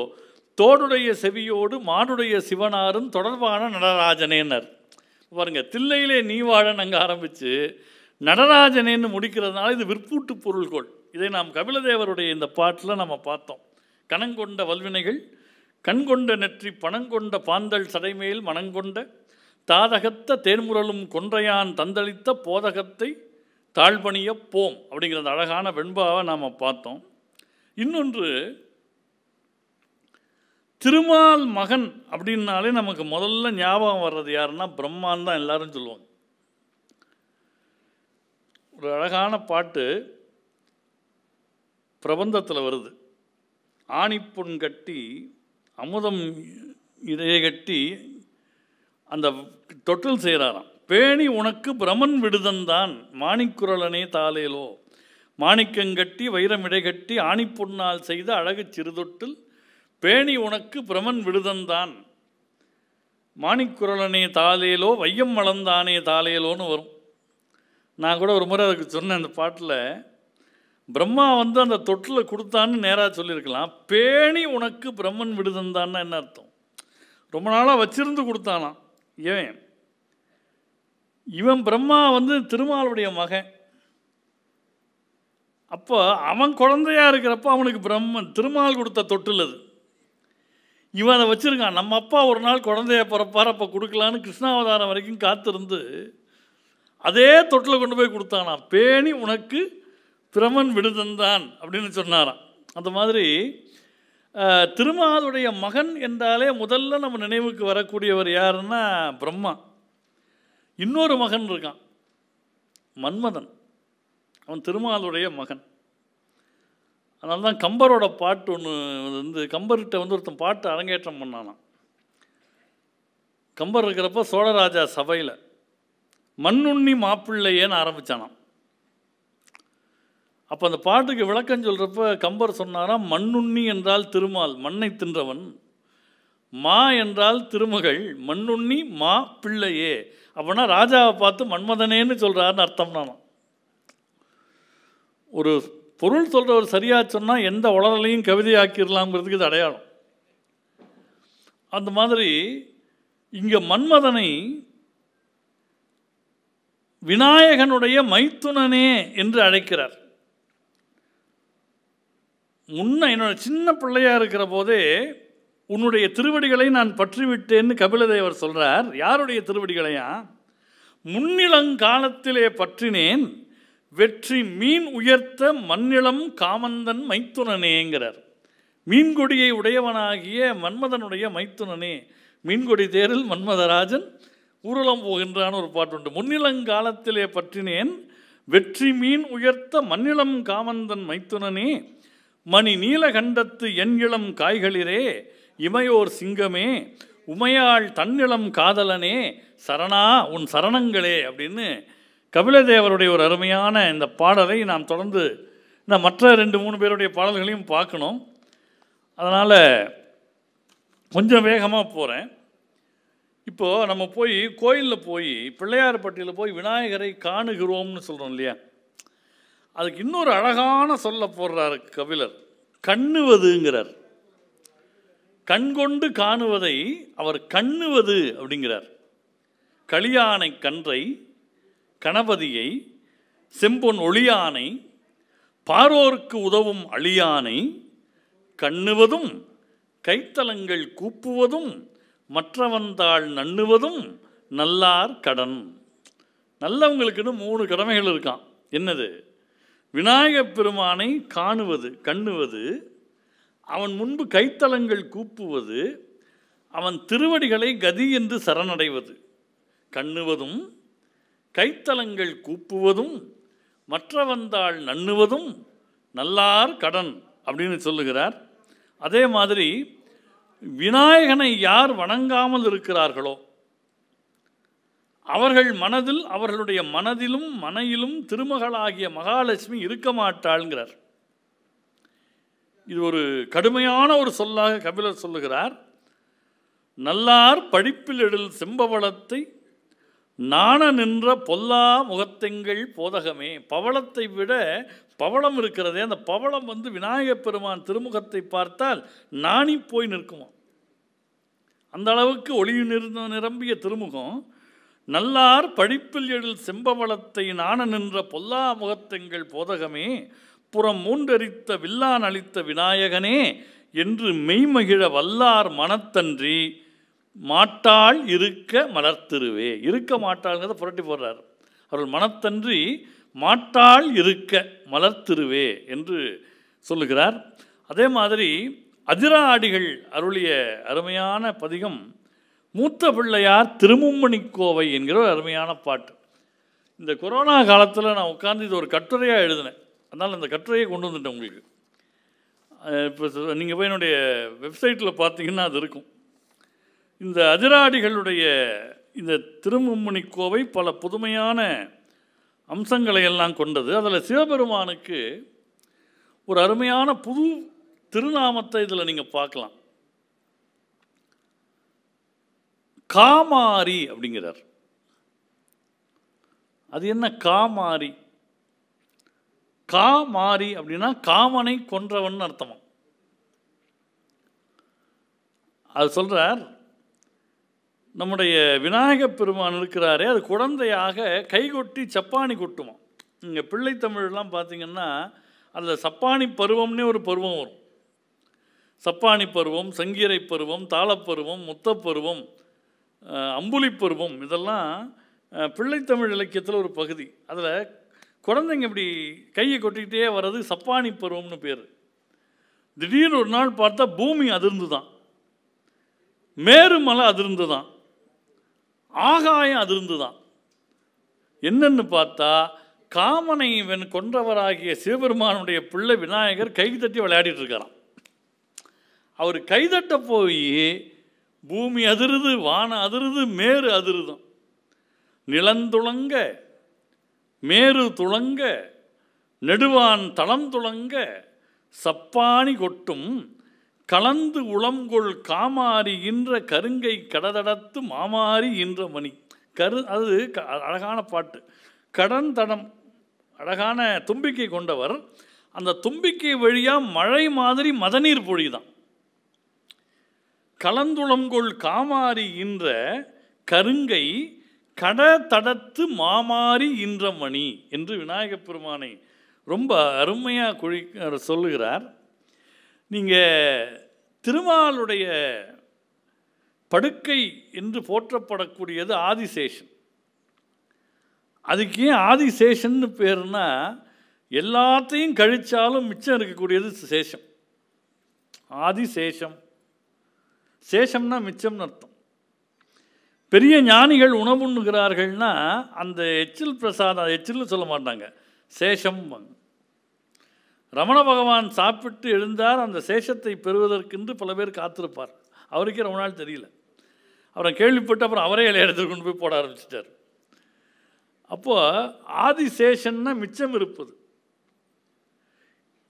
தோடுடைய செவியோடு மாடுடைய சிவனாரும் தொடர்பான நடராஜனேனர் பாருங்கள் தில்லையிலே நீ அங்கே ஆரம்பித்து நடராஜனேன்னு முடிக்கிறதுனால இது விற்பூட்டு பொருள்கோள் இதை நாம் கபிலதேவருடைய இந்த பாட்டில் நம்ம பார்த்தோம் கணங்கொண்ட வல்வினைகள் கண்கொண்ட நெற்றி பணங்கொண்ட பாந்தல் சடைமேல் மனங்கொண்ட தாதகத்த தேன்முரலும் கொன்றையான் தந்தளித்த போதகத்தை தாழ்பணிய போம் அப்படிங்கிற அந்த அழகான வெண்பாவை நாம் பார்த்தோம் இன்னொன்று திருமால் மகன் அப்படின்னாலே நமக்கு முதல்ல ஞாபகம் வர்றது யாருன்னா பிரம்மான் தான் எல்லாரும் சொல்லுவாங்க ஒரு அழகான பாட்டு பிரபந்தத்தில் வருது ஆணிப்புண் கட்டி அமுதம் இடையே கட்டி அந்த தொட்டில் செய்கிறாராம் பேணி உனக்கு பிரமன் விடுதந்தான் மாணிக்குரலனே தாலேலோ மாணிக்கங்கட்டி வைரமிடை கட்டி ஆணிப்புண்ணால் செய்த அழகு சிறுதொட்டில் பேணி உனக்கு பிரமன் விடுதந்தான் மாணிக்குரலனே தாலேலோ வையம் வளர்ந்தானே தாலேலோன்னு வரும் நான் கூட ஒரு முறை அதுக்கு சொன்னேன் அந்த பாட்டில் பிரம்மா வந்து அந்த தொட்டில் கொடுத்தான்னு நேராக சொல்லியிருக்கலாம் பேணி உனக்கு பிரம்மன் விடுதந்தான்னா என்ன அர்த்தம் ரொம்ப நாளாக வச்சிருந்து கொடுத்தானாம் ஏன் இவன் பிரம்மா வந்து திருமாலுடைய மகன் அப்போ அவன் குழந்தையாக இருக்கிறப்போ அவனுக்கு பிரம்மன் திருமால் கொடுத்த தொட்டில் அது இவன் அதை வச்சுருக்கான் நம்ம அப்பா ஒரு நாள் குழந்தைய பிறப்பார் அப்போ கொடுக்கலான்னு கிருஷ்ணாவதாரம் வரைக்கும் காத்திருந்து அதே தொட்டில் கொண்டு போய் கொடுத்தானா பேணி உனக்கு பிரமன் விடுதந்தான் அப்படின்னு சொன்னாராம் அந்த மாதிரி திருமாதுடைய மகன் என்றாலே முதல்ல நம்ம நினைவுக்கு வரக்கூடியவர் யாருன்னா பிரம்மா இன்னொரு மகன் இருக்கான் மன்மதன் அவன் திருமாலுடைய மகன் அதனால தான் கம்பரோட பாட்டு ஒன்று வந்து கம்பர்கிட்ட வந்து ஒருத்தன் பாட்டு அரங்கேற்றம் பண்ணானான் கம்பர் இருக்கிறப்ப சோழராஜா சபையில் மண்ணுண்ணி மாப்பிள்ளையேன்னு ஆரம்பித்தானான் அப்போ அந்த பாட்டுக்கு விளக்கம் சொல்கிறப்ப கம்பர் சொன்னாராம் மண்ணுண்ணி என்றால் திருமால் மண்ணை தின்றவன் மா என்றால் திருமகள் மண்ணுண்ணி மா பிள்ளையே அப்படின்னா ராஜாவை பார்த்து மன்மதனேன்னு சொல்கிறாருன்னு அர்த்தம் ஒரு பொருள் சொல்கிறவர் சரியாக சொன்னால் எந்த உளரலையும் கவிதையாக்கிடலாம்ங்கிறதுக்கு இது அடையாளம் அந்த மாதிரி இங்கே மன்மதனை விநாயகனுடைய மைத்துனனே என்று அழைக்கிறார் முன்ன என்னோட சின்ன பிள்ளையாக இருக்கிற போதே உன்னுடைய திருவடிகளை நான் பற்றிவிட்டேன்னு கபிலதேவர் சொல்கிறார் யாருடைய திருவடிகளையா முன்னிலங்காலத்திலே பற்றினேன் வெற்றி மீன் உயர்த்த மண்ணிளம் காமந்தன் மைத்துனனேங்கிறார் மீன்கொடியை உடையவனாகிய மன்மதனுடைய மைத்துனனே மீன்கொடி தேரில் மன்மதராஜன் ஊரலம் போகின்றான் ஒரு பாட்டு உண்டு முன்னிலங்காலத்திலே பற்றினேன் வெற்றி மீன் உயர்த்த மண்ணிளம் காமந்தன் மைத்துனனே மணி நீலகண்டத்து என் இளம் காய்களிரே இமையோர் சிங்கமே உமையாள் தன்னிளம் காதலனே சரணா உன் சரணங்களே அப்படின்னு கபிலதேவருடைய ஒரு அருமையான இந்த பாடலை நாம் தொடர்ந்து இந்த மற்ற ரெண்டு மூணு பேருடைய பாடல்களையும் பார்க்கணும் அதனால் கொஞ்சம் வேகமாக போகிறேன் இப்போது நம்ம போய் கோயிலில் போய் பிள்ளையார்பட்டியில் போய் விநாயகரை காணுகிறோம்னு சொல்கிறோம் இல்லையா அதுக்கு இன்னொரு அழகான சொல்ல போடுறார் கபிலர் கண்ணுவதுங்கிறார் கண் கொண்டு காணுவதை அவர் கண்ணுவது அப்படிங்கிறார் கலியானை கன்றை கணபதியை செம்பொன் ஒளியானை பாரோருக்கு உதவும் அழியானை கண்ணுவதும் கைத்தலங்கள் கூப்புவதும் மற்றவந்தாள் நண்ணுவதும் நல்லார் கடன் நல்லவங்களுக்குன்னு மூணு கடமைகள் இருக்கான் என்னது விநாயகப் பெருமானை காணுவது கண்ணுவது அவன் முன்பு கைத்தலங்கள் கூப்புவது அவன் திருவடிகளை கதி என்று சரணடைவது கண்ணுவதும் கைத்தலங்கள் கூப்புவதும் மற்றவந்தாள் நண்ணுவதும் நல்லார் கடன் அப்படின்னு சொல்லுகிறார் அதே மாதிரி விநாயகனை யார் வணங்காமல் இருக்கிறார்களோ அவர்கள் மனதில் அவர்களுடைய மனதிலும் மனையிலும் திருமகளாகிய மகாலட்சுமி இருக்க மாட்டாள்ங்கிறார் இது ஒரு கடுமையான ஒரு சொல்லாக கபிலர் சொல்லுகிறார் நல்லார் படிப்பில் எழில் செம்பவளத்தை நாண நின்ற பொல்லா முகத்தெங்கள் போதகமே பவளத்தை விட பவளம் இருக்கிறதே அந்த பவளம் வந்து விநாயகப் பெருமான் திருமுகத்தை பார்த்தால் நாணி போய் நிற்குமா அந்த அளவுக்கு ஒளி நிரம்பிய திருமுகம் நல்லார் படிப்பில் எழில் செம்பவளத்தை நாண நின்ற பொல்லா முகத்தெங்கள் போதகமே புறம் மூன்றரித்த வில்லான் அளித்த விநாயகனே என்று மெய்மகிழ வல்லார் மனத்தன்றி மாட்டாள் இருக்க மலர்த்திருவே இருக்க மாட்டாளுங்கிறத புரட்டி போடுறார் அவர்கள் மனத்தன்றி மாட்டாள் இருக்க மலர்த்திருவே என்று சொல்லுகிறார் அதே மாதிரி அதிராடிகள் அருளிய அருமையான பதிகம் மூத்த பிள்ளையார் திருமும்மணி கோவை என்கிற ஒரு அருமையான பாட்டு இந்த கொரோனா காலத்தில் நான் உட்கார்ந்து இது ஒரு கட்டுரையாக எழுதினேன் அதனால் அந்த கட்டுரையை கொண்டு வந்துட்டேன் உங்களுக்கு இப்போ நீங்கள் போய் என்னுடைய வெப்சைட்டில் பார்த்தீங்கன்னா அது இருக்கும் இந்த அதிராடிகளுடைய இந்த திருமும்மணி கோவை பல புதுமையான அம்சங்களை எல்லாம் கொண்டது அதில் சிவபெருமானுக்கு ஒரு அருமையான புது திருநாமத்தை இதில் நீங்கள் பார்க்கலாம் காமாரி அப்படிங்கிறார் அது என்ன காமாரி காமாரி அப்படின்னா காமனை கொன்றவன் அர்த்தமா அது சொல்கிறார் நம்முடைய விநாயகப் பெருமான் இருக்கிறாரே அது குழந்தையாக கைகொட்டி சப்பானி கொட்டுவோம் இங்கே பிள்ளை பார்த்திங்கன்னா அதில் சப்பானி பருவம்னே ஒரு பருவம் வரும் சப்பானி பருவம் சங்கீரை பருவம் தாளப்பருவம் முத்தப்பருவம் அம்புலி பருவம் இதெல்லாம் பிள்ளைத்தமிழ் இலக்கியத்தில் ஒரு பகுதி அதில் குழந்தைங்க இப்படி கையை கொட்டிக்கிட்டே வர்றது சப்பானி பருவம்னு பேர் திடீர்னு ஒரு நாள் பார்த்தா பூமி அதிர்ந்து தான் மேருமலை அதிர்ந்து தான் ஆகாயம் அதிர்ந்து தான் என்னென்னு பார்த்தா காமனை கொன்றவராகிய சிவபெருமானுடைய பிள்ளை விநாயகர் கைதட்டி விளையாடிட்டு இருக்காராம் அவர் கைதட்ட போய் பூமி அதிருது வானம் அதிருது மேரு அதிருதும் நிலந்துளங்க மேரு துளங்க நெடுவான் தளம் துளங்க சப்பானி கொட்டும் கலந்து உளங்கொள் காமாரி இன்ற கருங்கை கடதடத்து மாமாரி இன்ற மணி கரு அது அழகான பாட்டு கடன் தடம் அழகான தும்பிக்கை கொண்டவர் அந்த தும்பிக்கை வழியாக மழை மாதிரி மதநீர் பொழிதான் கலந்துளங்கொள் காமாரி இன்ற கருங்கை கட தடத்து மாமாரி இன்ற மணி என்று விநாயகப் பெருமானை ரொம்ப அருமையாக குழி சொல்லுகிறார் நீங்கள் திருமாலுடைய படுக்கை என்று போற்றப்படக்கூடியது ஆதிசேஷன் அதுக்கு ஏன் ஆதிசேஷன்னு பேர்னா எல்லாத்தையும் கழித்தாலும் மிச்சம் இருக்கக்கூடியது சேஷம் ஆதிசேஷம் சேஷம்னா மிச்சம்னு அர்த்தம் பெரிய ஞானிகள் உணவுண்ணுகிறார்கள்னா அந்த எச்சில் பிரசாதம் எச்சில்னு சொல்ல மாட்டாங்க சேஷம் ரமண பகவான் சாப்பிட்டு எழுந்தார் அந்த சேஷத்தை பெறுவதற்கென்று பல பேர் காத்திருப்பார் அவருக்கே ரொம்ப நாள் தெரியல அவரை கேள்விப்பட்டு அப்புறம் அவரே இலையை எடுத்து கொண்டு போய் போட ஆரம்பிச்சிட்டார் அப்போது ஆதிசேஷன்னா மிச்சம் இருப்பது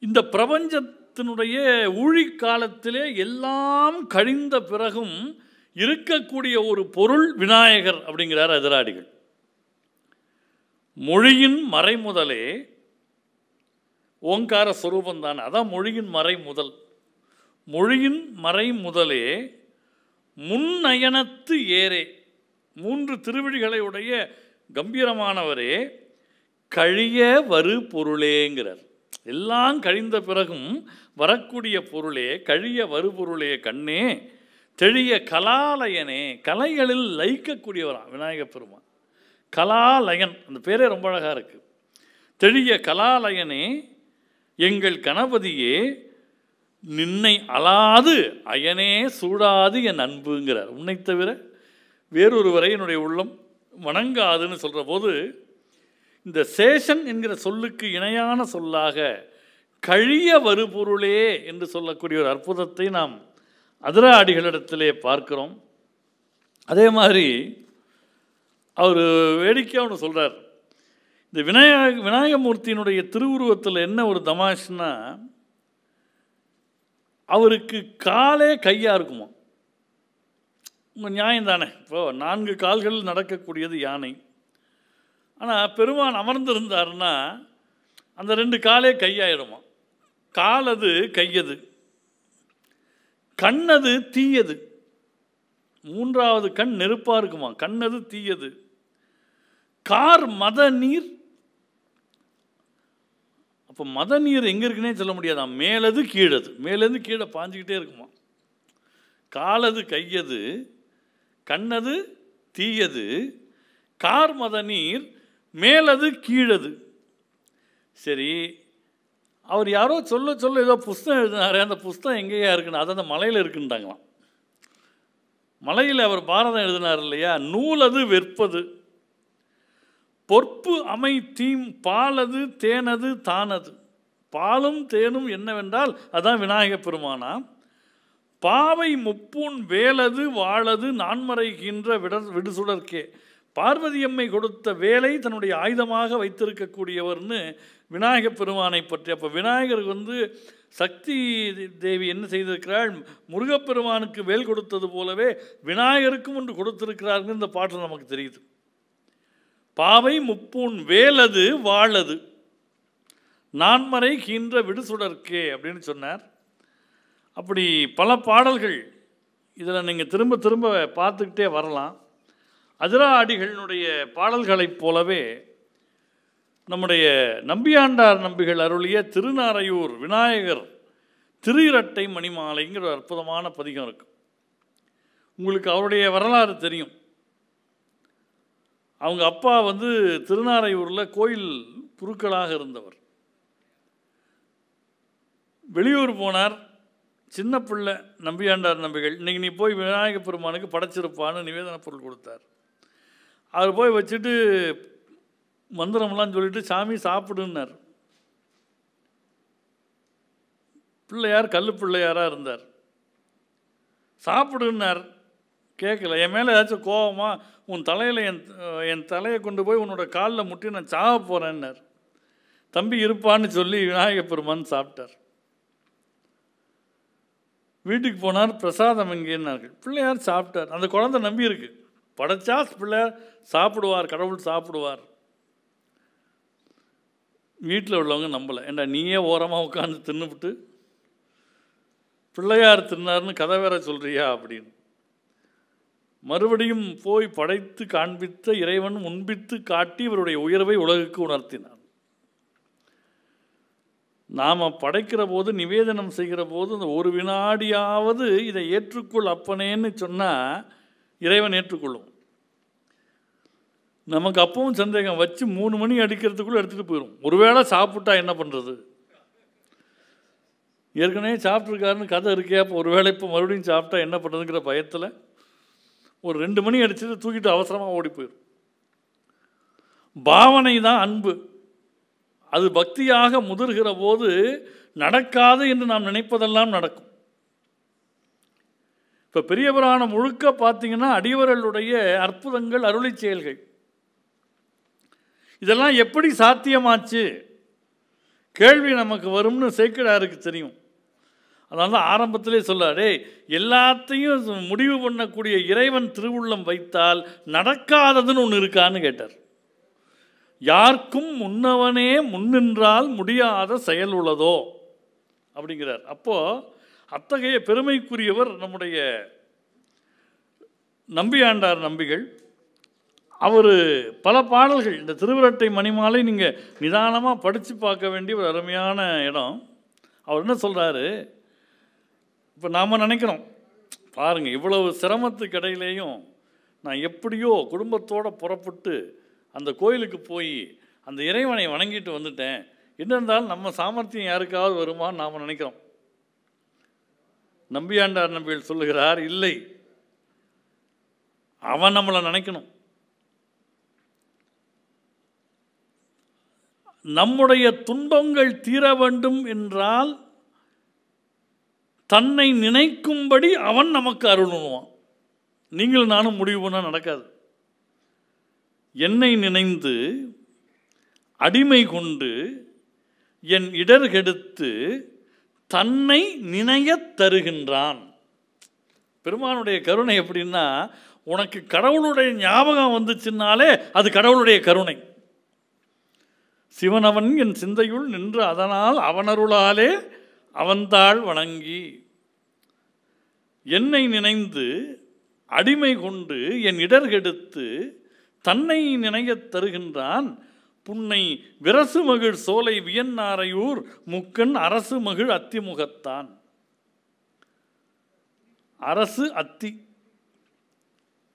இந்த பிரபஞ்சத்தினுடைய ஊழிக் காலத்திலே எல்லாம் கழிந்த பிறகும் இருக்கக்கூடிய ஒரு பொருள் விநாயகர் அப்படிங்கிறார் எதிராளிகள் மொழியின் மறைமுதலே ஓங்கார ஸ்வரூபந்தான் அதான் மொழியின் மறை முதல் மொழியின் மறை முதலே முன்னயனத்து ஏரே மூன்று திருவிழிகளை உடைய கம்பீரமானவரே கழிய வரு பொருளேங்கிறார் எல்லாம் கழிந்த பிறகும் வரக்கூடிய பொருளே கழிய வரு பொருளே கண்ணே தெளிய கலாலயனே கலைகளில் லயிக்கக்கூடியவரான் விநாயகப் பெருமான் கலாலயன் அந்த பேரே ரொம்ப அழகாக இருக்குது தெளிய கலாலயனே எங்கள் கணபதியே நின்னை அலாது அயனே சூடாது என் அன்புங்கிறார் உன்னை தவிர வேறொருவரை என்னுடைய உள்ளம் வணங்காதுன்னு சொல்கிற போது இந்த சேஷன் என்கிற சொல்லுக்கு இணையான சொல்லாக கழிய வருபொருளே என்று சொல்லக்கூடிய ஒரு அற்புதத்தை நாம் அதிராடிகளிடத்திலே பார்க்கிறோம் அதே மாதிரி அவர் வேடிக்கையாக ஒன்று சொல்கிறார் இந்த விநாயக விநாயகமூர்த்தியினுடைய திருவுருவத்தில் என்ன ஒரு தமாஷ்னா அவருக்கு காலே கையாக இருக்குமா உங்கள் நியாயம் தானே இப்போ நான்கு கால்கள் நடக்கக்கூடியது யானை ஆனால் பெருமான் அமர்ந்திருந்தார்னா அந்த ரெண்டு காலே கையாயிடுமா கால் அது கையது கண்ணது தீயது மூன்றாவது கண் நெருப்பாக இருக்குமா கண்ணது தீயது கார் மத நீர் அப்போ மத நீர் எங்கே இருக்குன்னே சொல்ல முடியாதா மேலது கீழது மேலேருந்து கீழே பாஞ்சிக்கிட்டே இருக்குமா காலது கையது கண்ணது தீயது கார் மத நீர் மேலது கீழது சரி அவர் யாரோ சொல்ல சொல்ல ஏதோ புஸ்தகம் எழுதினாரு அந்த புஸ்தகம் எங்கேயா இருக்குன்னு அது அந்த மலையில் இருக்குன்ட்டாங்களாம் மலையில் அவர் பாரதம் எழுதினார் இல்லையா நூல் அது வெற்பது பொற்பு அமை தீம் பாலது தேனது தானது பாலும் தேனும் என்னவென்றால் அதான் விநாயகப் பெருமானா பாவை முப்பூன் வேலது வாழது நான்மறைகின்ற விட விடுசுடர்க்கே பார்வதியம்மை கொடுத்த வேலை தன்னுடைய ஆயுதமாக வைத்திருக்கக்கூடியவர்னு விநாயகப் பெருமானை பற்றி அப்போ விநாயகருக்கு வந்து சக்தி தேவி என்ன செய்திருக்கிறாள் முருகப்பெருமானுக்கு வேல் கொடுத்தது போலவே விநாயகருக்கும் ஒன்று கொடுத்திருக்கிறாருன்னு இந்த பாட்டில் நமக்கு தெரியுது பாவை முப்பூன் வேலது வாழது நான்மறை கீன்ற விடுசுடர்க்கே அப்படின்னு சொன்னார் அப்படி பல பாடல்கள் இதில் நீங்கள் திரும்ப திரும்ப பார்த்துக்கிட்டே வரலாம் அதிரா அடிகளினுடைய பாடல்களைப் போலவே நம்முடைய நம்பியாண்டார் நம்பிகள் அருளிய திருநாரையூர் விநாயகர் திரு இரட்டை மணிமாலைங்கிற அற்புதமான பதிகம் இருக்கும் உங்களுக்கு அவருடைய வரலாறு தெரியும் அவங்க அப்பா வந்து திருநாரையூரில் கோயில் புருக்களாக இருந்தவர் வெளியூர் போனார் சின்ன பிள்ளை நம்பியாண்டார் நம்பிகள் இன்றைக்கி நீ போய் விநாயக பெருமானுக்கு படைச்சிருப்பான்னு நிவேதன பொருள் கொடுத்தார் அவர் போய் வச்சுட்டு மந்திரம்லாம் சொல்லிட்டு சாமி சாப்பிடுன்னார் பிள்ளையார் கல் பிள்ளையாராக இருந்தார் சாப்பிடுன்னார் கேட்கல என் மேலே ஏதாச்சும் கோபமாக உன் தலையில் என் என் தலையை கொண்டு போய் உன்னோட காலில் முட்டி நான் சாக போகிறேன்னார் தம்பி இருப்பான்னு சொல்லி விநாயக பெருமான் சாப்பிட்டார் வீட்டுக்கு போனார் பிரசாதம் இங்கேன்னார்கள் பிள்ளையார் சாப்பிட்டார் அந்த குழந்தை நம்பி இருக்கு படைச்சா பிள்ளையார் சாப்பிடுவார் கடவுள் சாப்பிடுவார் வீட்டில் உள்ளவங்க நம்பலை ஏண்டா நீயே ஓரமாக உட்காந்து தின்னுபிட்டு பிள்ளையார் தின்னார்னு கதை வேற சொல்கிறியா அப்படின்னு மறுபடியும் போய் படைத்து காண்பித்த இறைவன் முன்பித்து காட்டி இவருடைய உயர்வை உலகுக்கு உணர்த்தினார் நாம் படைக்கிற போது நிவேதனம் செய்கிற போது அந்த ஒரு வினாடியாவது இதை ஏற்றுக்கொள் அப்பனேன்னு சொன்னால் இறைவன் ஏற்றுக்கொள்ளும் நமக்கு அப்பவும் சந்தேகம் வச்சு மூணு மணி அடிக்கிறதுக்குள்ளே எடுத்துகிட்டு போயிடும் ஒருவேளை சாப்பிட்டா என்ன பண்ணுறது ஏற்கனவே சாப்பிட்ருக்காருன்னு கதை இருக்கே அப்போ ஒருவேளை இப்போ மறுபடியும் சாப்பிட்டா என்ன பண்ணுறதுங்கிற பயத்தில் ஒரு ரெண்டு மணி அடிச்சது தூக்கிட்டு அவசரமாக ஓடி போயிடும் பாவனை தான் அன்பு அது பக்தியாக முதிர்கிற போது நடக்காது என்று நாம் நினைப்பதெல்லாம் நடக்கும் இப்போ பெரியவரான முழுக்க பார்த்தீங்கன்னா அடியவர்களுடைய அற்புதங்கள் அருளி செயல்கள் இதெல்லாம் எப்படி சாத்தியமாச்சு கேள்வி நமக்கு வரும்னு சேக்கடாருக்கு தெரியும் அதனால தான் ஆரம்பத்திலே சொல்லாரே எல்லாத்தையும் முடிவு பண்ணக்கூடிய இறைவன் திருவுள்ளம் வைத்தால் நடக்காததுன்னு ஒன்று இருக்கான்னு கேட்டார் யாருக்கும் முன்னவனே முன்னின்றால் முடியாத செயல் உள்ளதோ அப்படிங்கிறார் அப்போது அத்தகைய பெருமைக்குரியவர் நம்முடைய நம்பியாண்டார் நம்பிகள் அவர் பல பாடல்கள் இந்த திருவிரட்டை மணிமாலை நீங்கள் நிதானமாக படித்து பார்க்க வேண்டிய ஒரு அருமையான இடம் அவர் என்ன சொல்கிறாரு இப்போ நாம் நினைக்கிறோம் பாருங்கள் இவ்வளவு சிரமத்துக்கு இடையிலேயும் நான் எப்படியோ குடும்பத்தோடு புறப்பட்டு அந்த கோயிலுக்கு போய் அந்த இறைவனை வணங்கிட்டு வந்துட்டேன் என்னென்றாலும் நம்ம சாமர்த்தியம் யாருக்காவது வருமான்னு நாம் நினைக்கிறோம் நம்பியாண்டார் நம்பியில் சொல்லுகிறார் இல்லை அவன் நம்மளை நினைக்கணும் நம்முடைய துன்பங்கள் தீர வேண்டும் என்றால் தன்னை நினைக்கும்படி அவன் நமக்கு அருணுவான் நீங்கள் நானும் முடிவு பண்ணால் நடக்காது என்னை நினைந்து அடிமை கொண்டு என் இடர் கெடுத்து தன்னை நினையத் தருகின்றான் பெருமானுடைய கருணை எப்படின்னா உனக்கு கடவுளுடைய ஞாபகம் வந்துச்சுன்னாலே அது கடவுளுடைய கருணை சிவனவன் என் சிந்தையுள் நின்று அதனால் அவனருளாலே அவந்தாள் வணங்கி என்னை நினைந்து அடிமை கொண்டு என் இடர்கெடுத்து தன்னை நினையத் தருகின்றான் புன்னை விரசு மகிழ் சோலை வியன்னாரையூர் முக்கன் அரசு மகிழ் அத்திமுகத்தான் அரசு அத்தி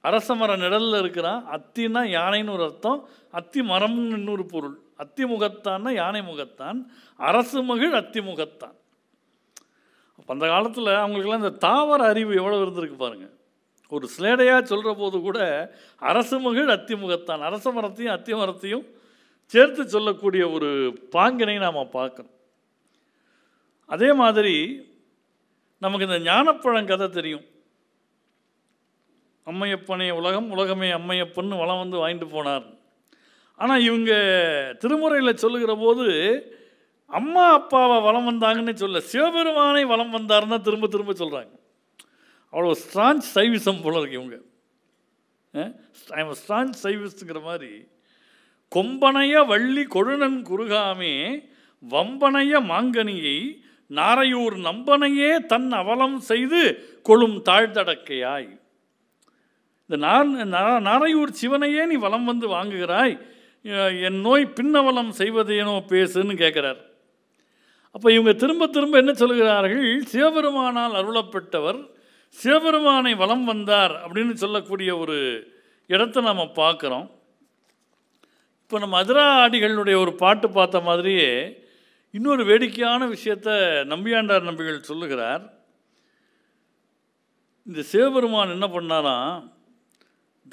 அரச மர நிழலில் இருக்கிறான் அத்தினா யானைன்னு ஒரு அர்த்தம் அத்தி மரம்னு இன்னொரு பொருள் முகத்தான்னா யானை முகத்தான் அரசு மகிழ் அத்திமுகத்தான் அப்போ அந்த காலத்தில் அவங்களுக்கெல்லாம் இந்த தாவர அறிவு எவ்வளோ இருந்திருக்கு பாருங்கள் ஒரு சிலேடையாக சொல்கிற போது கூட அரசு மகிழ் அத்திமுகத்தான் அரச மரத்தையும் அத்திமரத்தையும் சேர்த்து சொல்லக்கூடிய ஒரு பாங்கினை நாம் பார்க்கணும் அதே மாதிரி நமக்கு இந்த ஞானப்பழம் கதை தெரியும் அம்மையப்பனே உலகம் உலகமே அம்மையப்பன்னு வளம் வந்து வாங்கிட்டு போனார் ஆனால் இவங்க திருமுறையில் சொல்லுகிற போது அம்மா அப்பாவை வளம் வந்தாங்கன்னு சொல்ல சிவபெருமானை வளம் வந்தாருன்னு திரும்ப திரும்ப சொல்கிறாங்க அவ்வளோ ஸ்ட்ராங் சைவிசம் போல இருக்கு இவங்க ஸ்ட்ராங் சைவிஸுங்கிற மாதிரி கொம்பனைய வள்ளி கொழுநன் குருகாமே வம்பனைய மாங்கனியை நாரையூர் நம்பனையே தன் அவலம் செய்து கொழும் தாழ்தடக்கையாய் இந்த நார் நாரையூர் சிவனையே நீ வலம் வந்து வாங்குகிறாய் என் நோய் பின்னவலம் செய்வதேனோ பேசுன்னு கேட்குறார் அப்போ இவங்க திரும்ப திரும்ப என்ன சொல்கிறார்கள் சிவபெருமானால் அருளப்பட்டவர் சிவபெருமானை வலம் வந்தார் அப்படின்னு சொல்லக்கூடிய ஒரு இடத்த நாம் பார்க்குறோம் இப்போ நம்ம மதுரா ஆடிகளுடைய ஒரு பாட்டு பார்த்த மாதிரியே இன்னொரு வேடிக்கையான விஷயத்தை நம்பியாண்டார் நம்பிகள் சொல்லுகிறார் இந்த சிவபெருமான் என்ன பண்ணாராம்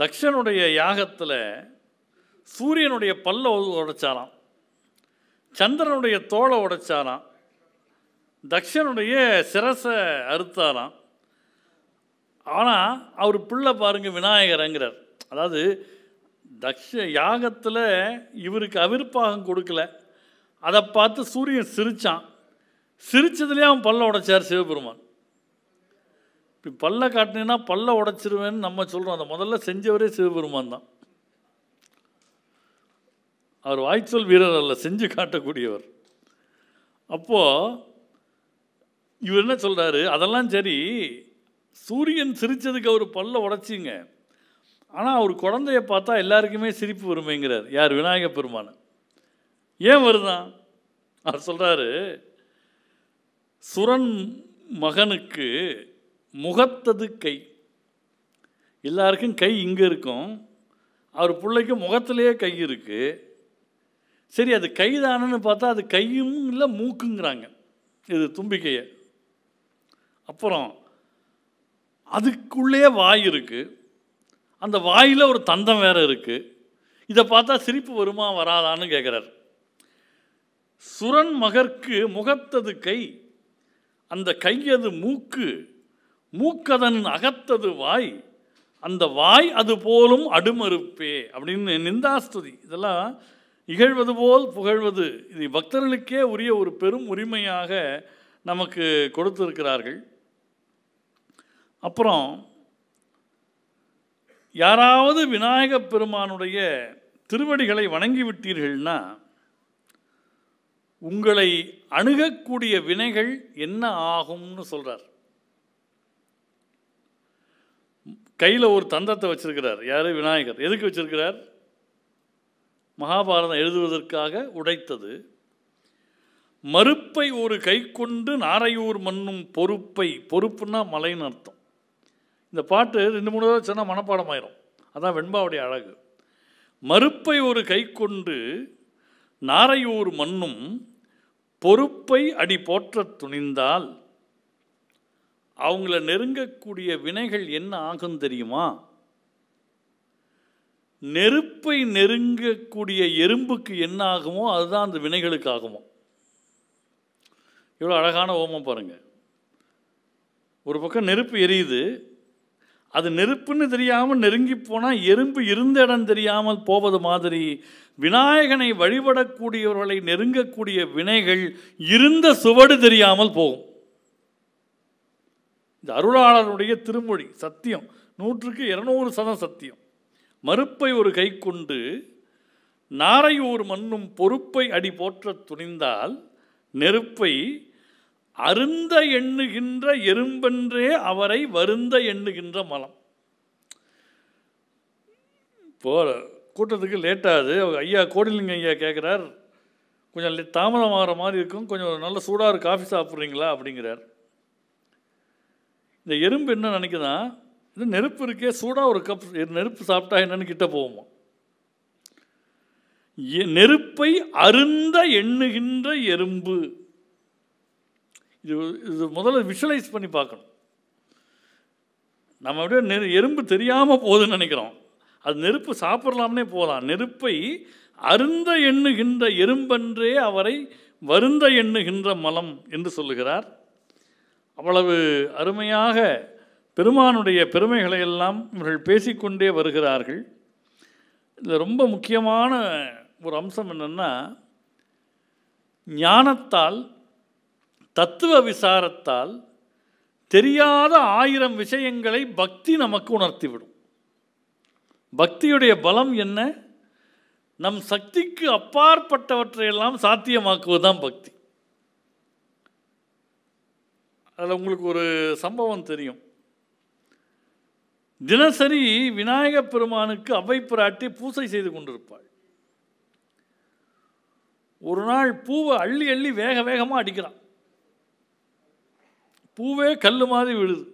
தக்ஷனுடைய யாகத்தில் சூரியனுடைய பல்ல உடைச்சாராம் சந்திரனுடைய தோலை உடைச்சாராம் தக்ஷனுடைய சிரசை அறுத்தாராம் ஆனால் அவர் பிள்ளை பாருங்கள் விநாயகரங்கிறார் அதாவது தக்ஷ யாகத்தில் இவருக்கு அவிர்ப்பாகம் கொடுக்கல அதை பார்த்து சூரியன் சிரித்தான் சிரித்ததுலேயே அவன் பல்ல உடைச்சார் சிவபெருமான் இப்போ பல்ல காட்டினீங்கன்னா பல்ல உடைச்சிருவேன்னு நம்ம சொல்கிறோம் அந்த முதல்ல செஞ்சவரே சிவபெருமான் தான் அவர் வாய்ச்சொல் வீரர் அல்ல செஞ்சு காட்டக்கூடியவர் அப்போது இவர் என்ன சொல்கிறாரு அதெல்லாம் சரி சூரியன் சிரித்ததுக்கு அவர் பல்ல உடச்சிங்க ஆனால் அவர் குழந்தைய பார்த்தா எல்லாருக்குமே சிரிப்பு வருமைங்கிறார் யார் விநாயக பெருமான ஏன் வருதான் அவர் சொல்கிறாரு சுரன் மகனுக்கு முகத்தது கை எல்லாருக்கும் கை இங்கே இருக்கும் அவர் பிள்ளைக்கு முகத்திலேயே கை இருக்குது சரி அது கை பார்த்தா அது கையும் இல்லை மூக்குங்கிறாங்க இது தும்பிக்கையை அப்புறம் அதுக்குள்ளே வாய் இருக்குது அந்த வாயில் ஒரு தந்தம் வேறு இருக்குது இதை பார்த்தா சிரிப்பு வருமா வராதான்னு கேட்குறார் சுரன் மகர்க்கு முகத்தது கை அந்த கையது மூக்கு மூக்கதன் அகத்தது வாய் அந்த வாய் அது போலும் அடுமறுப்பே அப்படின்னு நிந்தாஸ்துதி இதெல்லாம் இகழ்வது போல் புகழ்வது இது பக்தர்களுக்கே உரிய ஒரு பெரும் உரிமையாக நமக்கு கொடுத்திருக்கிறார்கள் அப்புறம் யாராவது விநாயகப் பெருமானுடைய திருவடிகளை வணங்கிவிட்டீர்கள்னா உங்களை அணுகக்கூடிய வினைகள் என்ன ஆகும்னு சொல்கிறார் கையில் ஒரு தந்தத்தை வச்சிருக்கிறார் யார் விநாயகர் எதுக்கு வச்சிருக்கிறார் மகாபாரதம் எழுதுவதற்காக உடைத்தது மறுப்பை ஒரு கை கொண்டு நாரையூர் மண்ணும் பொறுப்பை பொறுப்புன்னா மலைன்னு அர்த்தம் இந்த பாட்டு ரெண்டு மூணு தடவை சொன்னால் மனப்பாடம் ஆயிரும் அதான் வெண்பாவுடைய அழகு மறுப்பை ஒரு கை கொண்டு நாரையூர் மண்ணும் பொறுப்பை அடி போற்ற துணிந்தால் அவங்கள நெருங்கக்கூடிய வினைகள் என்ன ஆகும் தெரியுமா நெருப்பை நெருங்கக்கூடிய எறும்புக்கு என்ன ஆகுமோ அதுதான் அந்த வினைகளுக்கு ஆகுமோ இவ்வளோ அழகான ஓமம் பாருங்கள் ஒரு பக்கம் நெருப்பு எரியுது அது நெருப்புன்னு தெரியாமல் நெருங்கி போனால் எறும்பு இருந்த இடம் தெரியாமல் போவது மாதிரி விநாயகனை வழிபடக்கூடியவர்களை நெருங்கக்கூடிய வினைகள் இருந்த சுவடு தெரியாமல் போகும் இந்த அருளாளருடைய திருமொழி சத்தியம் நூற்றுக்கு இருநூறு சதம் சத்தியம் மறுப்பை ஒரு கை கொண்டு நாரையூர் மண்ணும் பொறுப்பை அடி போற்ற துணிந்தால் நெருப்பை அருந்த எண்ணுகின்ற எறும்பென்றே அவரை வருந்த எண்ணுகின்ற மலம் இப்போ கூட்டத்துக்கு லேட்டாகுது ஐயா கோடிலிங்க ஐயா கேட்குறார் கொஞ்சம் தாமதம் ஆகிற மாதிரி இருக்கும் கொஞ்சம் நல்ல சூடாக ஒரு காஃபி சாப்பிட்றீங்களா அப்படிங்கிறார் இந்த எறும்பு என்ன நினைக்குதான் இது நெருப்பு இருக்கே சூடாக ஒரு கப் நெருப்பு சாப்பிட்டா என்னன்னு கிட்ட போவோமா நெருப்பை அருந்த எண்ணுகின்ற எறும்பு இது இது முதல்ல விஷுவலைஸ் பண்ணி பார்க்கணும் நம்ம அப்படியே நெரு எறும்பு தெரியாமல் போகுதுன்னு நினைக்கிறோம் அது நெருப்பு சாப்பிட்லாம்னே போகலாம் நெருப்பை அருந்த எண்ணுகின்ற எறும்பன்றே அவரை வருந்த எண்ணுகின்ற மலம் என்று சொல்லுகிறார் அவ்வளவு அருமையாக பெருமானுடைய பெருமைகளை எல்லாம் இவர்கள் பேசிக்கொண்டே வருகிறார்கள் இதில் ரொம்ப முக்கியமான ஒரு அம்சம் என்னென்னா ஞானத்தால் தத்துவ விசாரத்தால் தெரியாத ஆயிரம் விஷயங்களை பக்தி நமக்கு உணர்த்திவிடும் பக்தியுடைய பலம் என்ன நம் சக்திக்கு அப்பாற்பட்டவற்றையெல்லாம் சாத்தியமாக்குவது தான் பக்தி அதில் உங்களுக்கு ஒரு சம்பவம் தெரியும் தினசரி விநாயக பெருமானுக்கு அவை பிராட்டி பூசை செய்து கொண்டிருப்பாள் ஒரு நாள் பூவை அள்ளி அள்ளி வேக வேகமாக அடிக்கிறான் பூவே கல் மாதிரி விழுது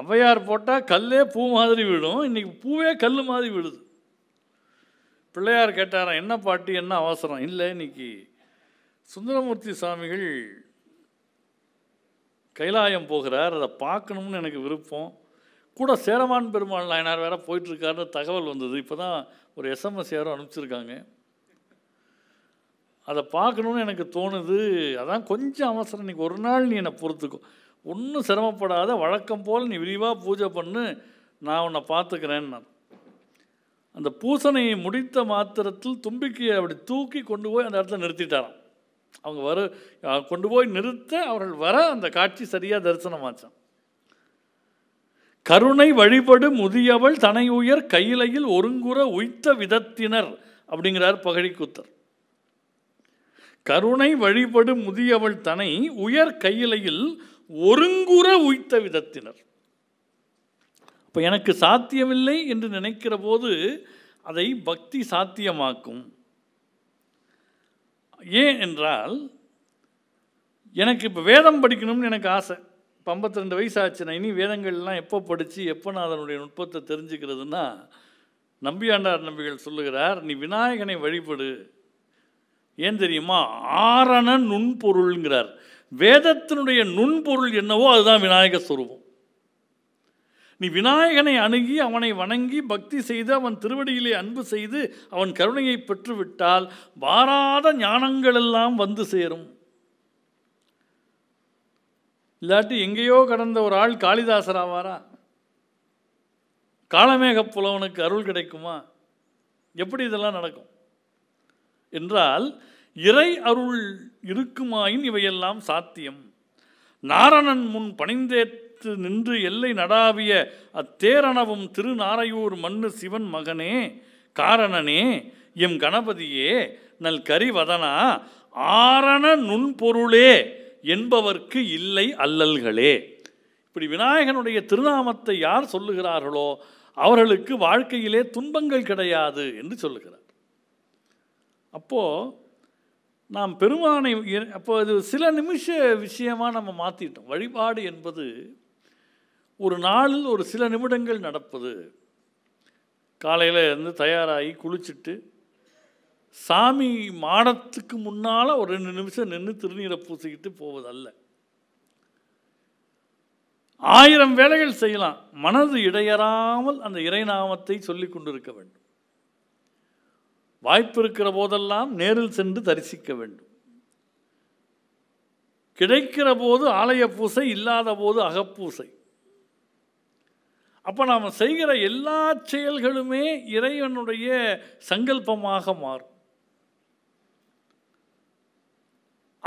ஔவையார் போட்டால் கல்லே பூ மாதிரி விழும் இன்றைக்கி பூவே கல் மாதிரி விழுது பிள்ளையார் கேட்டாராம் என்ன பாட்டு என்ன அவசரம் இல்லை இன்றைக்கி சுந்தரமூர்த்தி சுவாமிகள் கைலாயம் போகிறார் அதை பார்க்கணும்னு எனக்கு விருப்பம் கூட சேரமான் பெருமாள் நாயனார் வேறு போயிட்டுருக்காருன்னு தகவல் வந்தது இப்போ தான் ஒரு எஸ்எம்எஸ் யாரும் அனுப்பிச்சிருக்காங்க அதை பார்க்கணுன்னு எனக்கு தோணுது அதான் கொஞ்சம் அவசரம் இன்றைக்கி ஒரு நாள் நீ என்னை பொறுத்துக்கும் ஒன்றும் சிரமப்படாத வழக்கம் போல் நீ விரிவாக பூஜை பண்ணு நான் உன்னை பார்த்துக்கிறேன்னு அந்த பூசணையை முடித்த மாத்திரத்தில் தும்பிக்கையை அப்படி தூக்கி கொண்டு போய் அந்த இடத்துல நிறுத்திட்டாராம் அவங்க வர கொண்டு போய் நிறுத்த அவர்கள் வர அந்த காட்சி சரியாக தரிசனமாச்சான் கருணை வழிபடு முதியவள் தனை உயர் கையிலையில் ஒருங்குற உய்த்த விதத்தினர் அப்படிங்கிறார் பகழிக்குத்தர் கருணை வழிபடு முதியவள் தனை உயர் கையிலையில் ஒருங்குற உய்த்த விதத்தினர் இப்போ எனக்கு சாத்தியமில்லை என்று நினைக்கிற போது அதை பக்தி சாத்தியமாக்கும் ஏன் என்றால் எனக்கு இப்போ வேதம் படிக்கணும்னு எனக்கு ஆசை இப்போ ரெண்டு வயசு ஆச்சுன்னா இனி வேதங்கள்லாம் எப்போ படித்து எப்போ நான் அதனுடைய நுட்பத்தை தெரிஞ்சுக்கிறதுன்னா நம்பியாண்டார் நம்பிகள் சொல்லுகிறார் நீ விநாயகனை வழிபடு ஏன் தெரியுமா ஆரண நுண்பொருள்ங்கிறார் வேதத்தினுடைய நுண்பொருள் என்னவோ அதுதான் விநாயக சுரூபம் நீ விநாயகனை அணுகி அவனை வணங்கி பக்தி செய்து அவன் திருவடியிலே அன்பு செய்து அவன் கருணையை பெற்றுவிட்டால் வாராத ஞானங்களெல்லாம் வந்து சேரும் இல்லாட்டி எங்கேயோ கடந்த ஒரு ஆள் காளிதாசர் ஆவாரா காலமேக புலவனுக்கு அருள் கிடைக்குமா எப்படி இதெல்லாம் நடக்கும் என்றால் இறை அருள் இருக்குமாயின் இவையெல்லாம் சாத்தியம் நாரணன் முன் பணிந்தேத்து நின்று எல்லை நடாவிய அத்தேரணவும் திருநாரையூர் மண்ணு சிவன் மகனே காரணனே எம் கணபதியே நல் கரிவதனா ஆரண நுண்பொருளே என்பவர்க்கு இல்லை அல்லல்களே இப்படி விநாயகனுடைய திருநாமத்தை யார் சொல்லுகிறார்களோ அவர்களுக்கு வாழ்க்கையிலே துன்பங்கள் கிடையாது என்று சொல்லுகிறார் அப்போது நாம் பெருமானை அப்போ இது சில நிமிஷ விஷயமாக நம்ம மாற்றிட்டோம் வழிபாடு என்பது ஒரு நாளில் ஒரு சில நிமிடங்கள் நடப்பது காலையில் இருந்து தயாராகி குளிச்சுட்டு சாமி மாடத்துக்கு முன்னால் ஒரு ரெண்டு நிமிஷம் நின்று திருநீரை பூசிக்கிட்டு போவதல்ல ஆயிரம் வேலைகள் செய்யலாம் மனது இடையறாமல் அந்த இறைநாமத்தை சொல்லி கொண்டிருக்க வேண்டும் வாய்ப்பு இருக்கிற போதெல்லாம் நேரில் சென்று தரிசிக்க வேண்டும் கிடைக்கிற போது ஆலய பூசை இல்லாத போது அகப்பூசை அப்போ நாம் செய்கிற எல்லா செயல்களுமே இறைவனுடைய சங்கல்பமாக மாறும்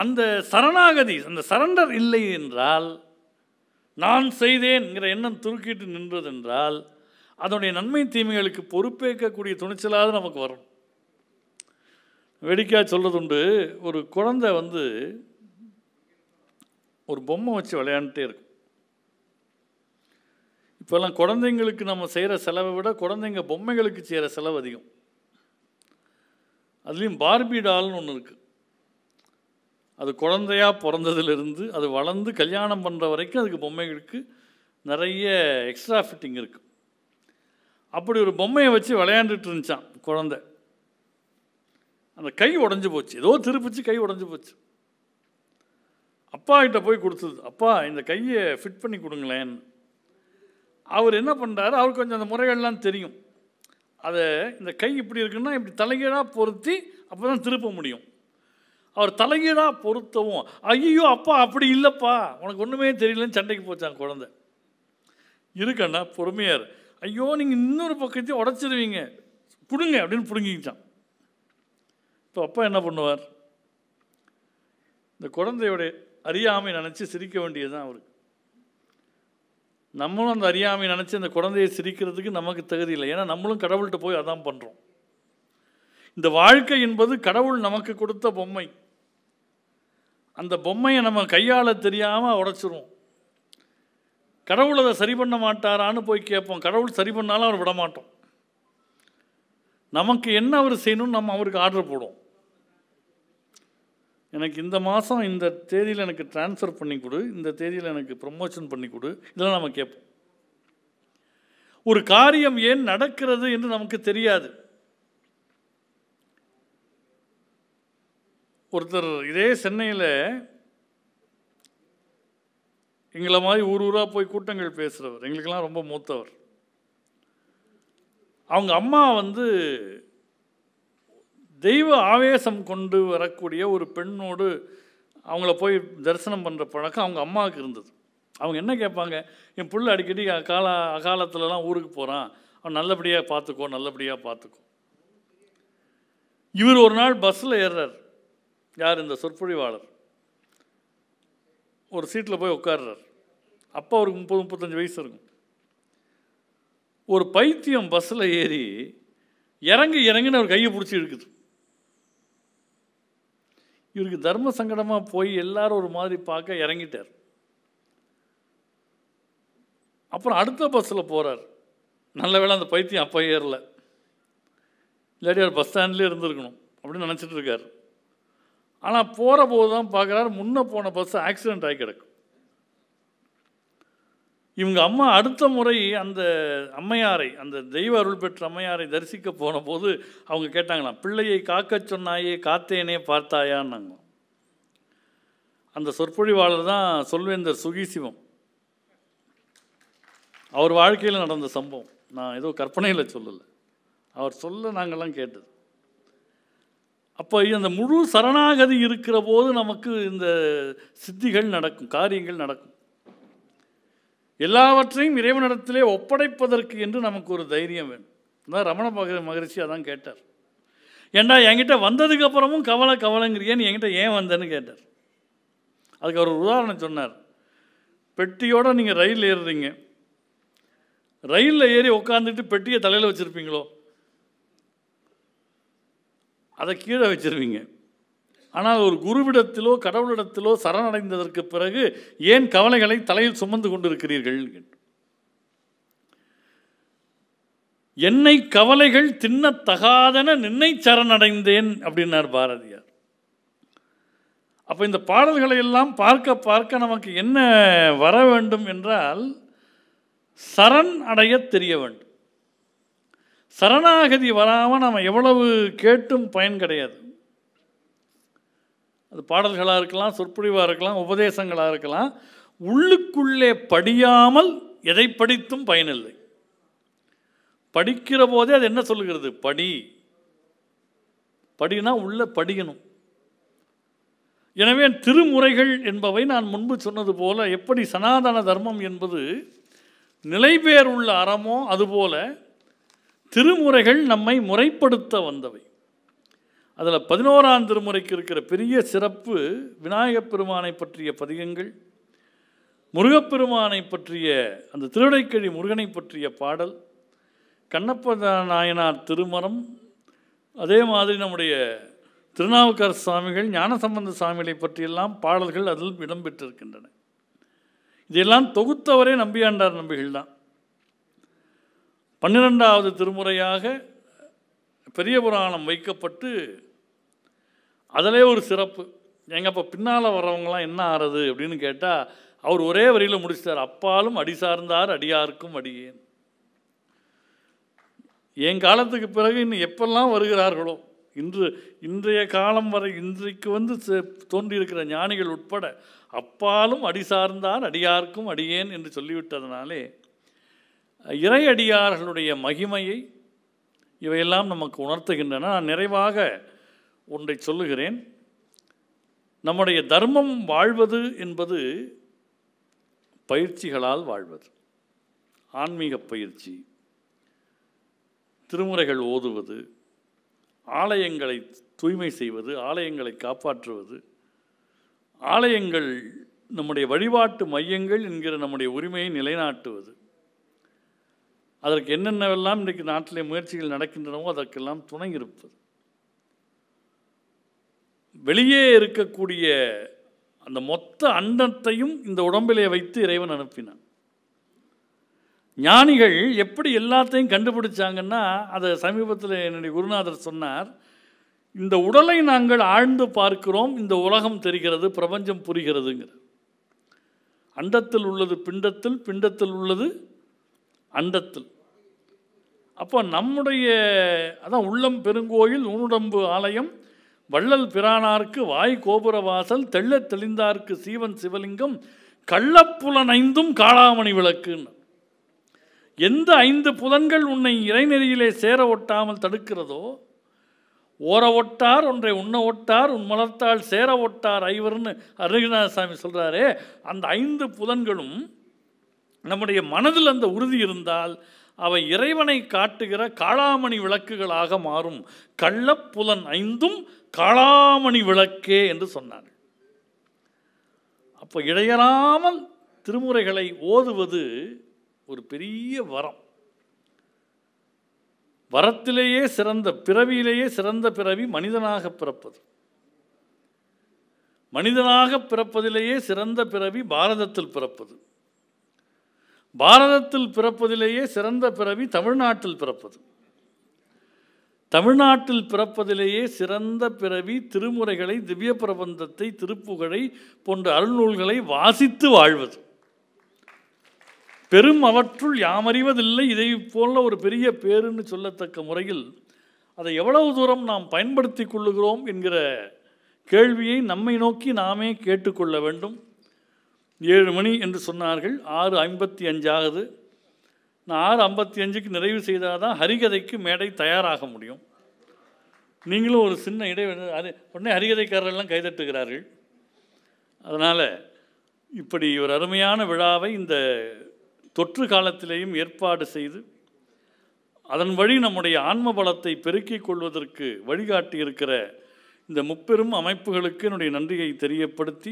அந்த சரணாகதி அந்த சரண்டர் இல்லை என்றால் நான் செய்தேன்ங்கிற எண்ணம் துருக்கிட்டு நின்றதென்றால் அதனுடைய நன்மை தீமைகளுக்கு பொறுப்பேற்கக்கூடிய துணிச்சலாவது நமக்கு வரும் வேடிக்கையாக சொல்கிறதுண்டு ஒரு குழந்தை வந்து ஒரு பொம்மை வச்சு விளையாண்டுட்டே இருக்கும் இப்போல்லாம் குழந்தைங்களுக்கு நம்ம செய்கிற செலவை விட குழந்தைங்க பொம்மைகளுக்கு செய்கிற செலவு அதிகம் அதுலேயும் பார்பி டால்னு ஒன்று இருக்குது அது குழந்தையாக பிறந்ததுலேருந்து அது வளர்ந்து கல்யாணம் பண்ணுற வரைக்கும் அதுக்கு பொம்மைகளுக்கு நிறைய எக்ஸ்ட்ரா ஃபிட்டிங் இருக்குது அப்படி ஒரு பொம்மையை வச்சு விளையாண்டுட்டு இருந்துச்சான் குழந்தை அந்த கை உடஞ்சி போச்சு ஏதோ திருப்பிச்சு கை உடஞ்சி போச்சு அப்பா கிட்ட போய் கொடுத்தது அப்பா இந்த கையை ஃபிட் பண்ணி கொடுங்களேன் அவர் என்ன பண்ணுறாரு அவருக்கு கொஞ்சம் அந்த முறைகள்லாம் தெரியும் அதை இந்த கை இப்படி இருக்குன்னா இப்படி தலைகீழாக பொருத்தி அப்போ தான் திருப்ப முடியும் அவர் தலைகீழாக பொருத்தவும் ஐயோ அப்பா அப்படி இல்லைப்பா உனக்கு ஒன்றுமே தெரியலன்னு சண்டைக்கு போச்சான் குழந்த இருக்கண்ணா பொறுமையார் ஐயோ நீங்கள் இன்னொரு பக்கத்தையும் உடச்சிருவீங்க பிடுங்க அப்படின்னு பிடுங்கிக்கிட்டான் இப்போ அப்பா என்ன பண்ணுவார் இந்த குழந்தையோடைய அறியாமை நினச்சி சிரிக்க வேண்டியது தான் அவருக்கு நம்மளும் அந்த அறியாமை நினச்சி அந்த குழந்தையை சிரிக்கிறதுக்கு நமக்கு தகுதி இல்லை ஏன்னா நம்மளும் கடவுள்கிட்ட போய் அதான் பண்ணுறோம் இந்த வாழ்க்கை என்பது கடவுள் நமக்கு கொடுத்த பொம்மை அந்த பொம்மையை நம்ம கையாள தெரியாமல் உடைச்சிருவோம் கடவுள் அதை சரி பண்ண மாட்டாரான்னு போய் கேட்போம் கடவுள் சரி பண்ணாலும் அவர் விடமாட்டோம் நமக்கு என்ன அவர் செய்யணும்னு நம்ம அவருக்கு ஆர்டர் போடும் எனக்கு இந்த மாதம் இந்த தேதியில் எனக்கு டிரான்ஸ்ஃபர் பண்ணி கொடு இந்த தேதியில் எனக்கு ப்ரமோஷன் பண்ணி கொடு இதெல்லாம் நம்ம கேட்போம் ஒரு காரியம் ஏன் நடக்கிறது என்று நமக்கு தெரியாது ஒருத்தர் இதே சென்னையில் எங்களை மாதிரி ஊர் ஊராக போய் கூட்டங்கள் பேசுகிறவர் எங்களுக்கெல்லாம் ரொம்ப மூத்தவர் அவங்க அம்மா வந்து தெய்வ ஆவேசம் கொண்டு வரக்கூடிய ஒரு பெண்ணோடு அவங்கள போய் தரிசனம் பண்ணுற பழக்கம் அவங்க அம்மாவுக்கு இருந்தது அவங்க என்ன கேட்பாங்க என் புள்ள அடிக்கடி அகால அகாலத்துலலாம் ஊருக்கு போகிறான் அவன் நல்லபடியாக பார்த்துக்கோ நல்லபடியாக பார்த்துக்கோ இவர் ஒரு நாள் பஸ்ஸில் ஏறுறார் யார் இந்த சொற்பொழிவாளர் ஒரு சீட்டில் போய் உட்காடுறார் அப்போ அவருக்கு முப்பது முப்பத்தஞ்சு வயசு இருக்கும் ஒரு பைத்தியம் பஸ்ஸில் ஏறி இறங்கி இறங்கின்னு அவர் கையை பிடிச்சி இருக்குது இவருக்கு தர்ம சங்கடமாக போய் எல்லாரும் ஒரு மாதிரி பார்க்க இறங்கிட்டார் அப்புறம் அடுத்த பஸ்ஸில் போகிறார் நல்ல வேளை அந்த பைத்தியம் அப்போ ஏறல இல்லாடி அவர் பஸ் ஸ்டாண்ட்லேயே இருந்திருக்கணும் அப்படின்னு நினச்சிட்டு இருக்கார் ஆனால் போகிற போது தான் பார்க்குறாரு முன்னே போன பஸ் ஆக்சிடெண்ட் ஆகி கிடக்கும் இவங்க அம்மா அடுத்த முறை அந்த அம்மையாரை அந்த தெய்வ அருள் பெற்ற அம்மையாரை தரிசிக்க போன போது அவங்க கேட்டாங்களாம் பிள்ளையை காக்க சொன்னாயே காத்தேனே பார்த்தாயான்னாங்க அந்த சொற்பொழிவாளர் தான் சொல்வேந்தர் சுகிசிவம் அவர் வாழ்க்கையில் நடந்த சம்பவம் நான் ஏதோ கற்பனையில் சொல்லலை அவர் சொல்ல நாங்கள்லாம் கேட்டது அப்போ அந்த முழு சரணாகதி இருக்கிற போது நமக்கு இந்த சித்திகள் நடக்கும் காரியங்கள் நடக்கும் எல்லாவற்றையும் இறைவனிடத்திலே ஒப்படைப்பதற்கு என்று நமக்கு ஒரு தைரியம் வேணும் தான் ரமண பக மகிழ்ச்சி அதான் கேட்டார் ஏண்டா என்கிட்ட வந்ததுக்கப்புறமும் கவலை கவலைங்கிறியன்னு என்கிட்ட ஏன் வந்தேன்னு கேட்டார் அதுக்கு அவர் உதாரணம் சொன்னார் பெட்டியோடு நீங்கள் ரயில் ஏறுறீங்க ரயிலில் ஏறி உட்காந்துட்டு பெட்டியை தலையில் வச்சுருப்பீங்களோ அதை கீழே வச்சுருவீங்க ஆனால் ஒரு குருவிடத்திலோ கடவுளிடத்திலோ சரணடைந்ததற்கு பிறகு ஏன் கவலைகளை தலையில் சுமந்து கொண்டிருக்கிறீர்கள் என்னை கவலைகள் தகாதன நின்னை சரணடைந்தேன் அப்படின்னார் பாரதியார் அப்போ இந்த பாடல்களை எல்லாம் பார்க்க பார்க்க நமக்கு என்ன வர வேண்டும் என்றால் சரண் அடைய தெரிய வேண்டும் சரணாகதி வராமல் நம்ம எவ்வளவு கேட்டும் பயன் கிடையாது அது பாடல்களாக இருக்கலாம் சொற்பொழிவாக இருக்கலாம் உபதேசங்களாக இருக்கலாம் உள்ளுக்குள்ளே படியாமல் எதை படித்தும் பயனில்லை படிக்கிற போதே அது என்ன சொல்லுகிறது படி படினா உள்ளே படியணும் எனவே திருமுறைகள் என்பவை நான் முன்பு சொன்னது போல எப்படி சனாதன தர்மம் என்பது நிலைபேறுள்ள அறமோ அதுபோல திருமுறைகள் நம்மை முறைப்படுத்த வந்தவை அதில் பதினோராம் திருமுறைக்கு இருக்கிற பெரிய சிறப்பு விநாயகப் பெருமானை பற்றிய பதிகங்கள் முருகப்பெருமானை பற்றிய அந்த திருவிடைக்கழி முருகனை பற்றிய பாடல் கண்ணப்ப நாயனார் திருமரம் அதே மாதிரி நம்முடைய திருநாவுக்கர் சுவாமிகள் ஞானசம்பந்த சுவாமிகளை பற்றியெல்லாம் பாடல்கள் அதில் இடம்பெற்றிருக்கின்றன இதையெல்லாம் தொகுத்தவரே நம்பியாண்டார் நம்பிகள் தான் பன்னிரெண்டாவது திருமுறையாக பெரிய புராணம் வைக்கப்பட்டு அதிலே ஒரு சிறப்பு எங்கள் அப்போ பின்னால் வரவங்களாம் என்ன ஆறது அப்படின்னு கேட்டால் அவர் ஒரே வரியில் முடிச்சிட்டார் அப்பாலும் அடி சார்ந்தார் அடியாருக்கும் அடியேன் என் காலத்துக்கு பிறகு இன்னும் எப்பெல்லாம் வருகிறார்களோ இன்று இன்றைய காலம் வரை இன்றைக்கு வந்து தோன்றியிருக்கிற ஞானிகள் உட்பட அப்பாலும் அடி சார்ந்தார் அடியாருக்கும் அடியேன் என்று சொல்லிவிட்டதனாலே இறை அடியார்களுடைய மகிமையை இவையெல்லாம் நமக்கு உணர்த்துகின்றன நான் நிறைவாக ஒன்றை சொல்லுகிறேன் நம்முடைய தர்மம் வாழ்வது என்பது பயிற்சிகளால் வாழ்வது ஆன்மீக பயிற்சி திருமுறைகள் ஓதுவது ஆலயங்களை தூய்மை செய்வது ஆலயங்களை காப்பாற்றுவது ஆலயங்கள் நம்முடைய வழிபாட்டு மையங்கள் என்கிற நம்முடைய உரிமையை நிலைநாட்டுவது அதற்கு என்னென்னவெல்லாம் இன்றைக்கு நாட்டிலே முயற்சிகள் நடக்கின்றனவோ அதற்கெல்லாம் துணை இருப்பது வெளியே இருக்கக்கூடிய அந்த மொத்த அண்டத்தையும் இந்த உடம்பிலே வைத்து இறைவன் அனுப்பினான் ஞானிகள் எப்படி எல்லாத்தையும் கண்டுபிடிச்சாங்கன்னா அதை சமீபத்தில் என்னுடைய குருநாதர் சொன்னார் இந்த உடலை நாங்கள் ஆழ்ந்து பார்க்கிறோம் இந்த உலகம் தெரிகிறது பிரபஞ்சம் புரிகிறதுங்கிற அண்டத்தில் உள்ளது பிண்டத்தில் பிண்டத்தில் உள்ளது அண்டத்தில் அப்போ நம்முடைய அதான் உள்ளம் பெருங்கோயில் உணுடம்பு ஆலயம் வள்ளல் பிரானார்க்கு வாய் கோபுரவாசல் தெள்ளத் தெளிந்தார்க்கு சீவன் சிவலிங்கம் கள்ளப்புலனைந்தும் காளாமணி விளக்குன்னு எந்த ஐந்து புலன்கள் உன்னை இறைநெறியிலே சேர ஒட்டாமல் தடுக்கிறதோ ஓர ஒட்டார் ஒன்றை உண்ண ஒட்டார் உன் மலர்த்தால் சேர ஒட்டார் ஐவர்னு அருகநாதசாமி சொல்கிறாரே அந்த ஐந்து புலன்களும் நம்முடைய மனதில் அந்த உறுதி இருந்தால் அவை இறைவனை காட்டுகிற காளாமணி விளக்குகளாக மாறும் கள்ளப்புலன் ஐந்தும் காளாமணி விளக்கே என்று சொன்னார் அப்போ இடையறாமல் திருமுறைகளை ஓதுவது ஒரு பெரிய வரம் வரத்திலேயே சிறந்த பிறவியிலேயே சிறந்த பிறவி மனிதனாக பிறப்பது மனிதனாக பிறப்பதிலேயே சிறந்த பிறவி பாரதத்தில் பிறப்பது பாரதத்தில் பிறப்பதிலேயே சிறந்த பிறவி தமிழ்நாட்டில் பிறப்பது தமிழ்நாட்டில் பிறப்பதிலேயே சிறந்த பிறவி திருமுறைகளை திவ்ய பிரபந்தத்தை திருப்புகழை போன்ற அருள்நூல்களை வாசித்து வாழ்வது பெரும் அவற்றுள் யாமறிவதில்லை இதை போல ஒரு பெரிய பேருன்னு சொல்லத்தக்க முறையில் அதை எவ்வளவு தூரம் நாம் பயன்படுத்தி கொள்ளுகிறோம் என்கிற கேள்வியை நம்மை நோக்கி நாமே கேட்டுக்கொள்ள வேண்டும் ஏழு மணி என்று சொன்னார்கள் ஆறு ஐம்பத்தி அஞ்சாகுது நான் ஆறு ஐம்பத்தி அஞ்சுக்கு நிறைவு செய்தால் தான் ஹரிகதைக்கு மேடை தயாராக முடியும் நீங்களும் ஒரு சின்ன இடைவெளி அது உடனே ஹரிகதைக்காரர்கள்லாம் கைதட்டுகிறார்கள் அதனால் இப்படி ஒரு அருமையான விழாவை இந்த தொற்று காலத்திலேயும் ஏற்பாடு செய்து அதன் வழி நம்முடைய ஆன்ம பலத்தை பெருக்கிக் கொள்வதற்கு வழிகாட்டி இருக்கிற இந்த முப்பெரும் அமைப்புகளுக்கு என்னுடைய நன்றியை தெரியப்படுத்தி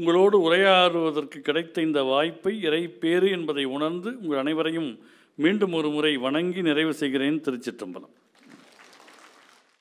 உங்களோடு உரையாடுவதற்கு கிடைத்த இந்த வாய்ப்பை இறை பேறு என்பதை உணர்ந்து உங்கள் அனைவரையும் மீண்டும் ஒரு முறை வணங்கி நிறைவு செய்கிறேன் திருச்சிற்றம்பலம்